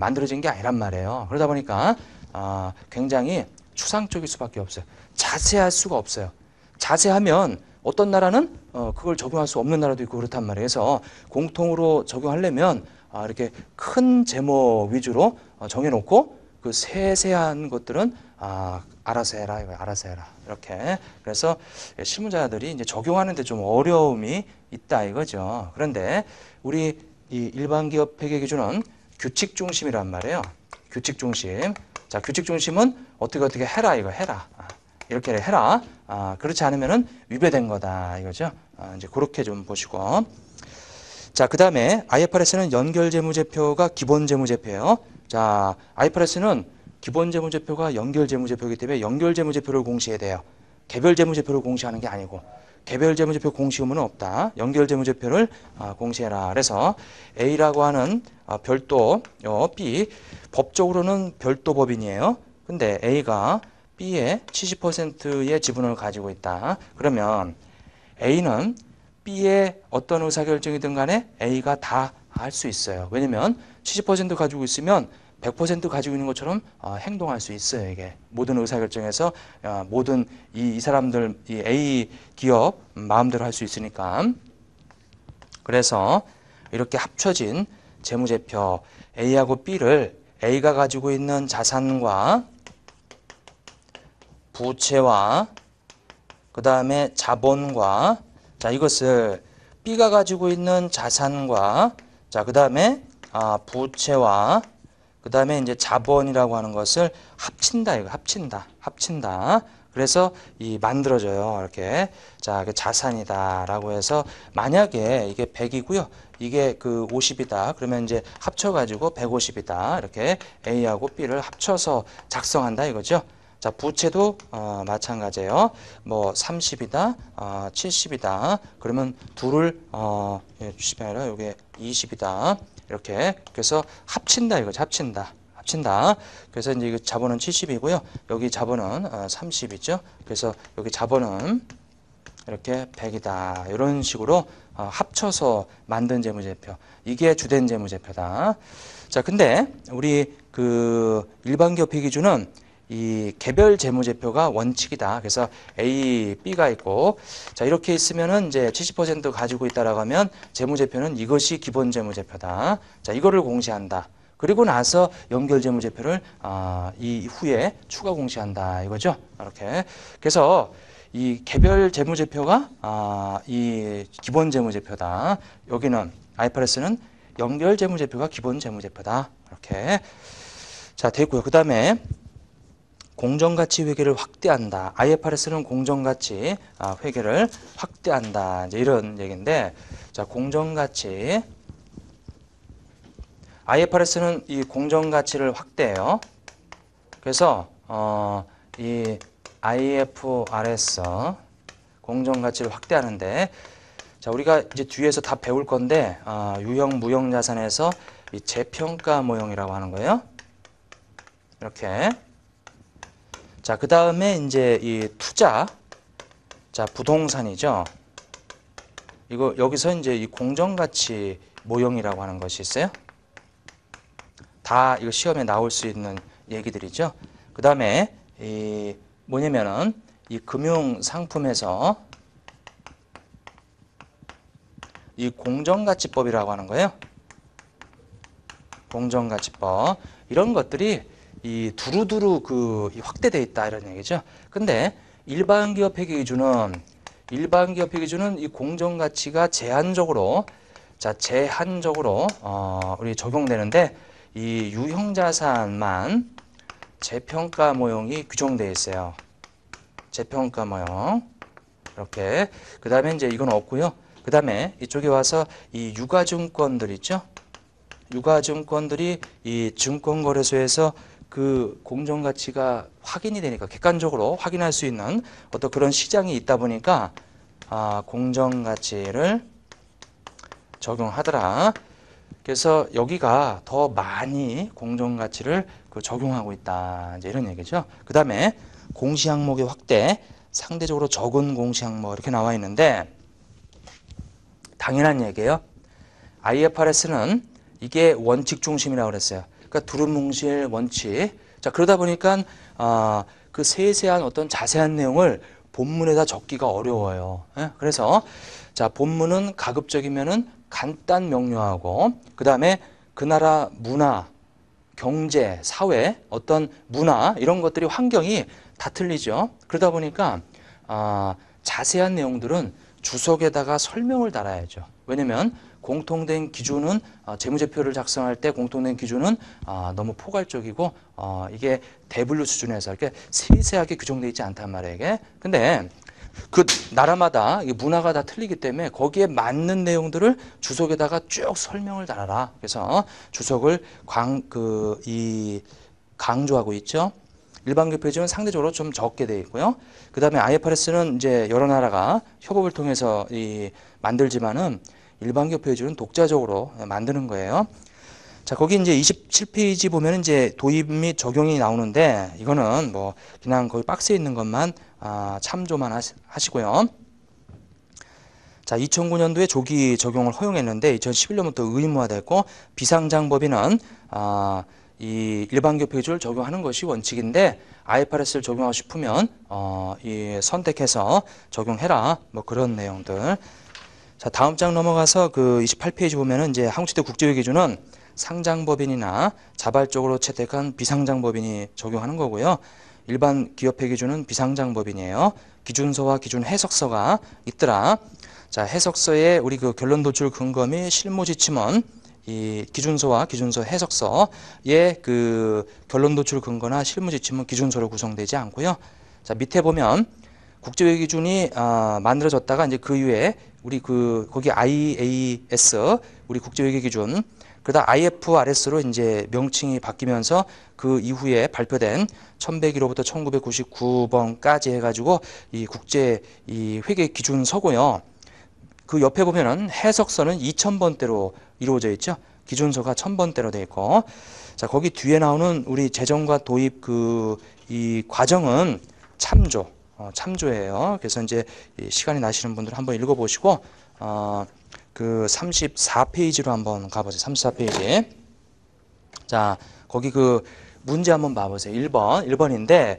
만들어진 게 아니란 말이에요. 그러다 보니까 아, 굉장히 추상적일 수밖에 없어요. 자세할 수가 없어요. 자세하면 어떤 나라는 어, 그걸 적용할 수 없는 나라도 있고 그렇단 말이에요. 그래서 공통으로 적용하려면 아, 이렇게 큰 제목 위주로 어, 정해놓고 그 세세한 것들은 아, 알아서 해라, 알아서 해라. 이렇게. 그래서 예, 실무자들이 이제 적용하는데 좀 어려움이 있다 이거죠. 그런데 우리 이 일반 기업 회계 기준은 규칙 중심이란 말이에요. 규칙 중심. 자, 규칙 중심은 어떻게 어떻게 해라, 이거 해라. 아, 이렇게 해라. 아, 그렇지 않으면은 위배된 거다 이거죠. 아, 이제 그렇게 좀 보시고. 자, 그 다음에 IFRS는 연결 재무제표가 기본 재무제표예요. 자, IFRS는 기본 재무제표가 연결 재무제표이기 때문에 연결 재무제표를 공시해야 돼요. 개별 재무제표를 공시하는 게 아니고 개별 재무제표 공시 의무는 없다. 연결 재무제표를 아, 공시해라. 그래서 A라고 하는 아, 별도 어, B 법적으로는 별도 법인이에요. 근데 A가 B의 70%의 지분을 가지고 있다. 그러면 A는 B의 어떤 의사결정이든 간에 A가 다알수 있어요. 왜냐면 70% 가지고 있으면 100% 가지고 있는 것처럼 어, 행동할 수 있어요. 이게 모든 의사결정에서 어, 모든 이, 이, 사람들 이 A 기업 마음대로 할 수 있으니까 그래서 이렇게 합쳐진 재무제표 A하고 B를 A가 가지고 있는 자산과 부채와 그 다음에 자본과 자 이것을 B가 가지고 있는 자산과 자 그 다음에 아, 부채와 그 다음에 이제 자본이라고 하는 것을 합친다 이거 합친다 합친다 그래서 이 만들어져요 이렇게 자 자산이다라고 해서 만약에 이게 100이고요 이게 그 50이다 그러면 이제 합쳐가지고 150이다 이렇게 A하고 B를 합쳐서 작성한다 이거죠 자, 부채도 어, 마찬가지예요. 뭐 30이다, 어, 70이다. 그러면 둘을 어, 60이 아니라 이게 20이다. 이렇게 그래서 합친다 이거 합친다. 합친다. 그래서 이제 이 자본은 70이고요. 여기 자본은 어, 30이죠. 그래서 여기 자본은 이렇게 100이다. 이런 식으로 어, 합쳐서 만든 재무제표. 이게 주된 재무제표다. 자, 근데 우리 그 일반 기업회 기준은 이 개별 재무제표가 원칙이다. 그래서 A, B가 있고 자 이렇게 있으면은 이제 70% 가지고 있다라고 하면 재무제표는 이것이 기본 재무제표다. 자 이거를 공시한다. 그리고 나서 연결 재무제표를 아, 이 후에 추가 공시한다 이거죠. 이렇게 그래서 이 개별 재무제표가 아, 이 기본 재무제표다. 여기는 아이파레스는 연결 재무제표가 기본 재무제표다. 이렇게 자 됐고요. 그 다음에 공정가치 회계를 확대한다. IFRS는 공정가치 아, 회계를 확대한다. 이제 이런 얘기인데, 자, 공정가치. IFRS는 이 공정가치를 확대해요. 그래서, 어, 이 IFRS, 공정가치를 확대하는데, 자, 우리가 이제 뒤에서 다 배울 건데, 어, 유형, 무형 자산에서 이 재평가 모형이라고 하는 거예요. 이렇게. 자, 그 다음에 이제 이 투자, 자, 부동산이죠. 이거 여기서 이제 이 공정가치 모형이라고 하는 것이 있어요. 다 이거 시험에 나올 수 있는 얘기들이죠. 그 다음에 이 뭐냐면은 이 금융 상품에서 이 공정가치법이라고 하는 거예요. 공정가치법 이런 것들이 이 두루두루 그 확대돼 있다 이런 얘기죠. 근데 일반 기업 회계 기준은 일반 기업 회계 기준은 이 공정 가치가 제한적으로 자 제한적으로 어 우리 적용되는데 이 유형 자산만 재평가 모형이 규정되어 있어요. 재평가 모형 이렇게 그 다음에 이제 이건 없고요. 그 다음에 이쪽에 와서 이 유가증권들 있죠. 유가증권들이 이 증권거래소에서 그 공정 가치가 확인이 되니까 객관적으로 확인할 수 있는 어떤 그런 시장이 있다 보니까 아, 공정 가치를 적용하더라. 그래서 여기가 더 많이 공정 가치를 그 적용하고 있다. 이제 이런 얘기죠. 그다음에 공시 항목의 확대, 상대적으로 적은 공시 항목 이렇게 나와 있는데 당연한 얘기예요. IFRS는 이게 원칙 중심이라고 그랬어요. 그러니까 두루뭉실 원칙. 자, 그러다 보니까 아, 그 세세한 어떤 자세한 내용을 본문에다 적기가 어려워요. 예? 그래서 자, 본문은 가급적이면은 간단 명료하고 그다음에 그 나라 문화, 경제, 사회, 어떤 문화 이런 것들이 환경이 다 틀리죠. 그러다 보니까 아, 자세한 내용들은 주석에다가 설명을 달아야죠. 왜냐면 공통된 기준은 어, 재무제표를 작성할 때 공통된 기준은 어, 너무 포괄적이고 어, 이게 대분류 수준에서 이렇게 세세하게 규정돼 있지 않단 말이에요. 이게. 근데 그 나라마다 문화가 다 틀리기 때문에 거기에 맞는 내용들을 주석에다가 쭉 설명을 달아라. 그래서 주석을 광 그 이 강조하고 있죠. 일반 교표지은 상대적으로 좀 적게 돼 있고요. 그다음에 IFRS는 이제 여러 나라가 협업을 통해서 이 만들지만은 일반교 페이지는 독자적으로 만드는 거예요. 자, 거기 이제 27페이지 보면 이제 도입 및 적용이 나오는데 이거는 뭐 그냥 거기 박스에 있는 것만 아, 참조만 하시, 하시고요. 자, 2009년도에 조기 적용을 허용했는데 2011년부터 의무화됐고 비상장법인은 아, 이 일반교 페지를 적용하는 것이 원칙인데 IFRS를 적용하고 싶으면 어, 이 선택해서 적용해라 뭐 그런 내용들 자, 다음 장 넘어가서 그 28페이지 보면은 이제 한국시대국제회 기준은 상장법인이나 자발적으로 채택한 비상장법인이 적용하는 거고요. 일반 기업회 기준은 비상장법인이에요. 기준서와 기준 해석서가 있더라. 자, 해석서에 우리 그 결론 도출 근거 및 실무 지침은 이 기준서와 기준서 해석서에그 결론 도출 근거나 실무 지침은 기준서로 구성되지 않고요. 자, 밑에 보면 국제회의 기준이 아, 만들어졌다가 이제 그 이후에 우리 그 거기 IAS 우리 국제회의 기준 그러다 IFRS로 이제 명칭이 바뀌면서 그 이후에 발표된 1101호부터 1999번까지 해가지고 이 국제 이 회계 기준서고요. 그 옆에 보면은 해석서는 2000번대로 이루어져 있죠. 기준서가 1000번대로 돼 있고. 자, 거기 뒤에 나오는 우리 재정과 도입 그 이 과정은 참조, 어, 참조예요. 그래서 이제 시간이 나시는 분들 한번 읽어보시고 어, 그 34페이지로 한번 가보세요. 34페이지. 자, 거기 그 문제 한번 봐보세요. 1번, 1번인데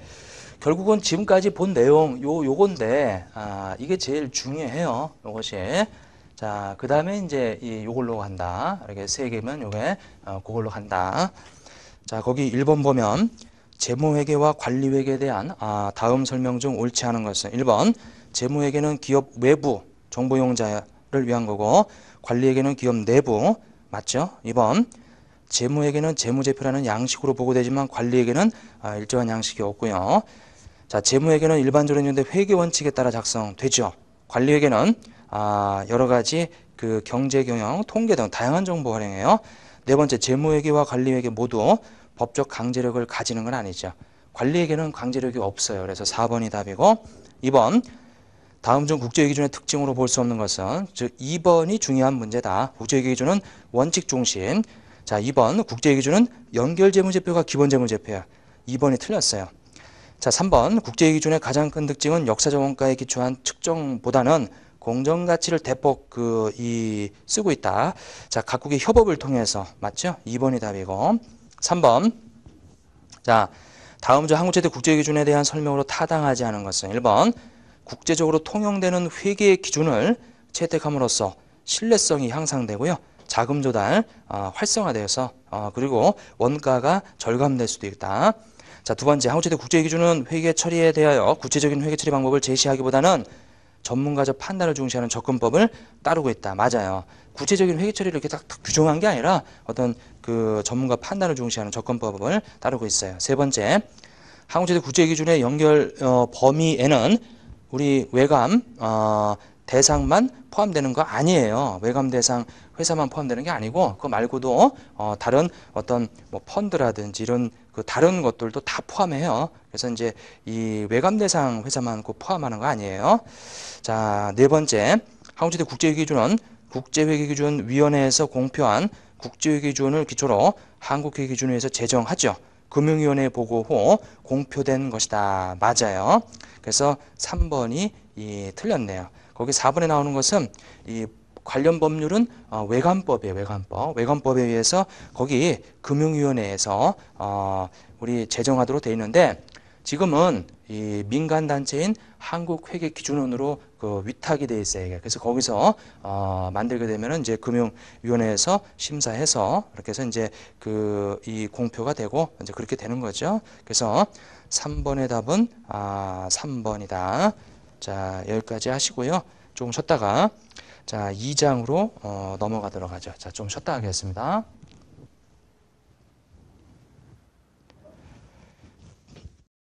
결국은 지금까지 본 내용 요 요건데 아, 이게 제일 중요해요. 요것이. 자, 그 다음에 이제 이 요걸로 간다. 이렇게 세 개면 요게 어, 그걸로 간다. 자, 거기 1번 보면 재무회계와 관리회계에 대한 아, 다음 설명 중 옳지 않은 것은 1번 재무회계는 기업 외부 정보용자를 위한 거고 관리회계는 기업 내부 맞죠? 2번 재무회계는 재무제표라는 양식으로 보고되지만 관리회계는 아, 일정한 양식이 없고요. 자 재무회계는 일반적으로 있는데 회계 원칙에 따라 작성되죠. 관리회계는 아, 여러 가지 그 경제 경영, 통계 등 다양한 정보 활용해요. 네 번째 재무회계와 관리회계 모두 법적 강제력을 가지는 건 아니죠. 관리에게는 강제력이 없어요. 그래서 4번이 답이고 2번 다음 중 국제회의 기준의 특징으로 볼 수 없는 것은 즉 2번이 중요한 문제다. 국제회의 기준은 원칙 중심. 자 2번 국제회의 기준은 연결 재무제표가 기본 재무제표야. 2번이 틀렸어요. 자 3번 국제회의 기준의 가장 큰 특징은 역사적 원가에 기초한 측정보다는 공정 가치를 대폭 그 이 쓰고 있다. 자 각국의 협업을 통해서 맞죠? 2번이 답이고 3번. 자, 다음 주 한국제대 국제기준에 대한 설명으로 타당하지 않은 것은 1번. 국제적으로 통용되는 회계의 기준을 채택함으로써 신뢰성이 향상되고요. 자금 조달 어, 활성화되어서 어, 그리고 원가가 절감될 수도 있다. 자, 두 번째 한국제대 국제기준은 회계 처리에 대하여 구체적인 회계 처리 방법을 제시하기보다는 전문가적 판단을 중시하는 접근법을 따르고 있다. 맞아요. 구체적인 회계 처리를 이렇게 딱, 규정한 게 아니라 어떤 그 전문가 판단을 중시하는 접근법을 따르고 있어요. 세 번째, 항공제도 국제기준의 연결 어, 범위에는 우리 외감 어, 대상만 포함되는 거 아니에요. 외감 대상 회사만 포함되는 게 아니고 그거 말고도 어, 다른 어떤 뭐 펀드라든지 이런 그 다른 것들도 다 포함해요. 그래서 이제 이 외감 대상 회사만 꼭 포함하는 거 아니에요. 자, 네 번째. 항우제대국제회기준은 국제회계기준위원회에서 공표한 국제회계기준을 기초로 한국회계기준회에서 제정하죠. 금융위원회 보고 후 공표된 것이다. 맞아요. 그래서 3번이 이 틀렸네요. 거기 4번에 나오는 것은 이 관련 법률은 어, 외관법에 외관법. 외관법에 의해서 거기 금융위원회에서 어, 우리 제정하도록 돼 있는데 지금은 이 민간 단체인 한국회계기준원으로 그 위탁이 돼 있어요. 그래서 거기서 어 만들게 되면은 이제 금융위원회에서 심사해서 이렇게 해서 이제 그 이 공표가 되고 이제 그렇게 되는 거죠. 그래서 3번의 답은 아 3번이다. 자 여기까지 하시고요. 조금 쉬었다가 자, 2장으로 어, 넘어가도록 하죠. 자, 좀 쉬었다 하겠습니다.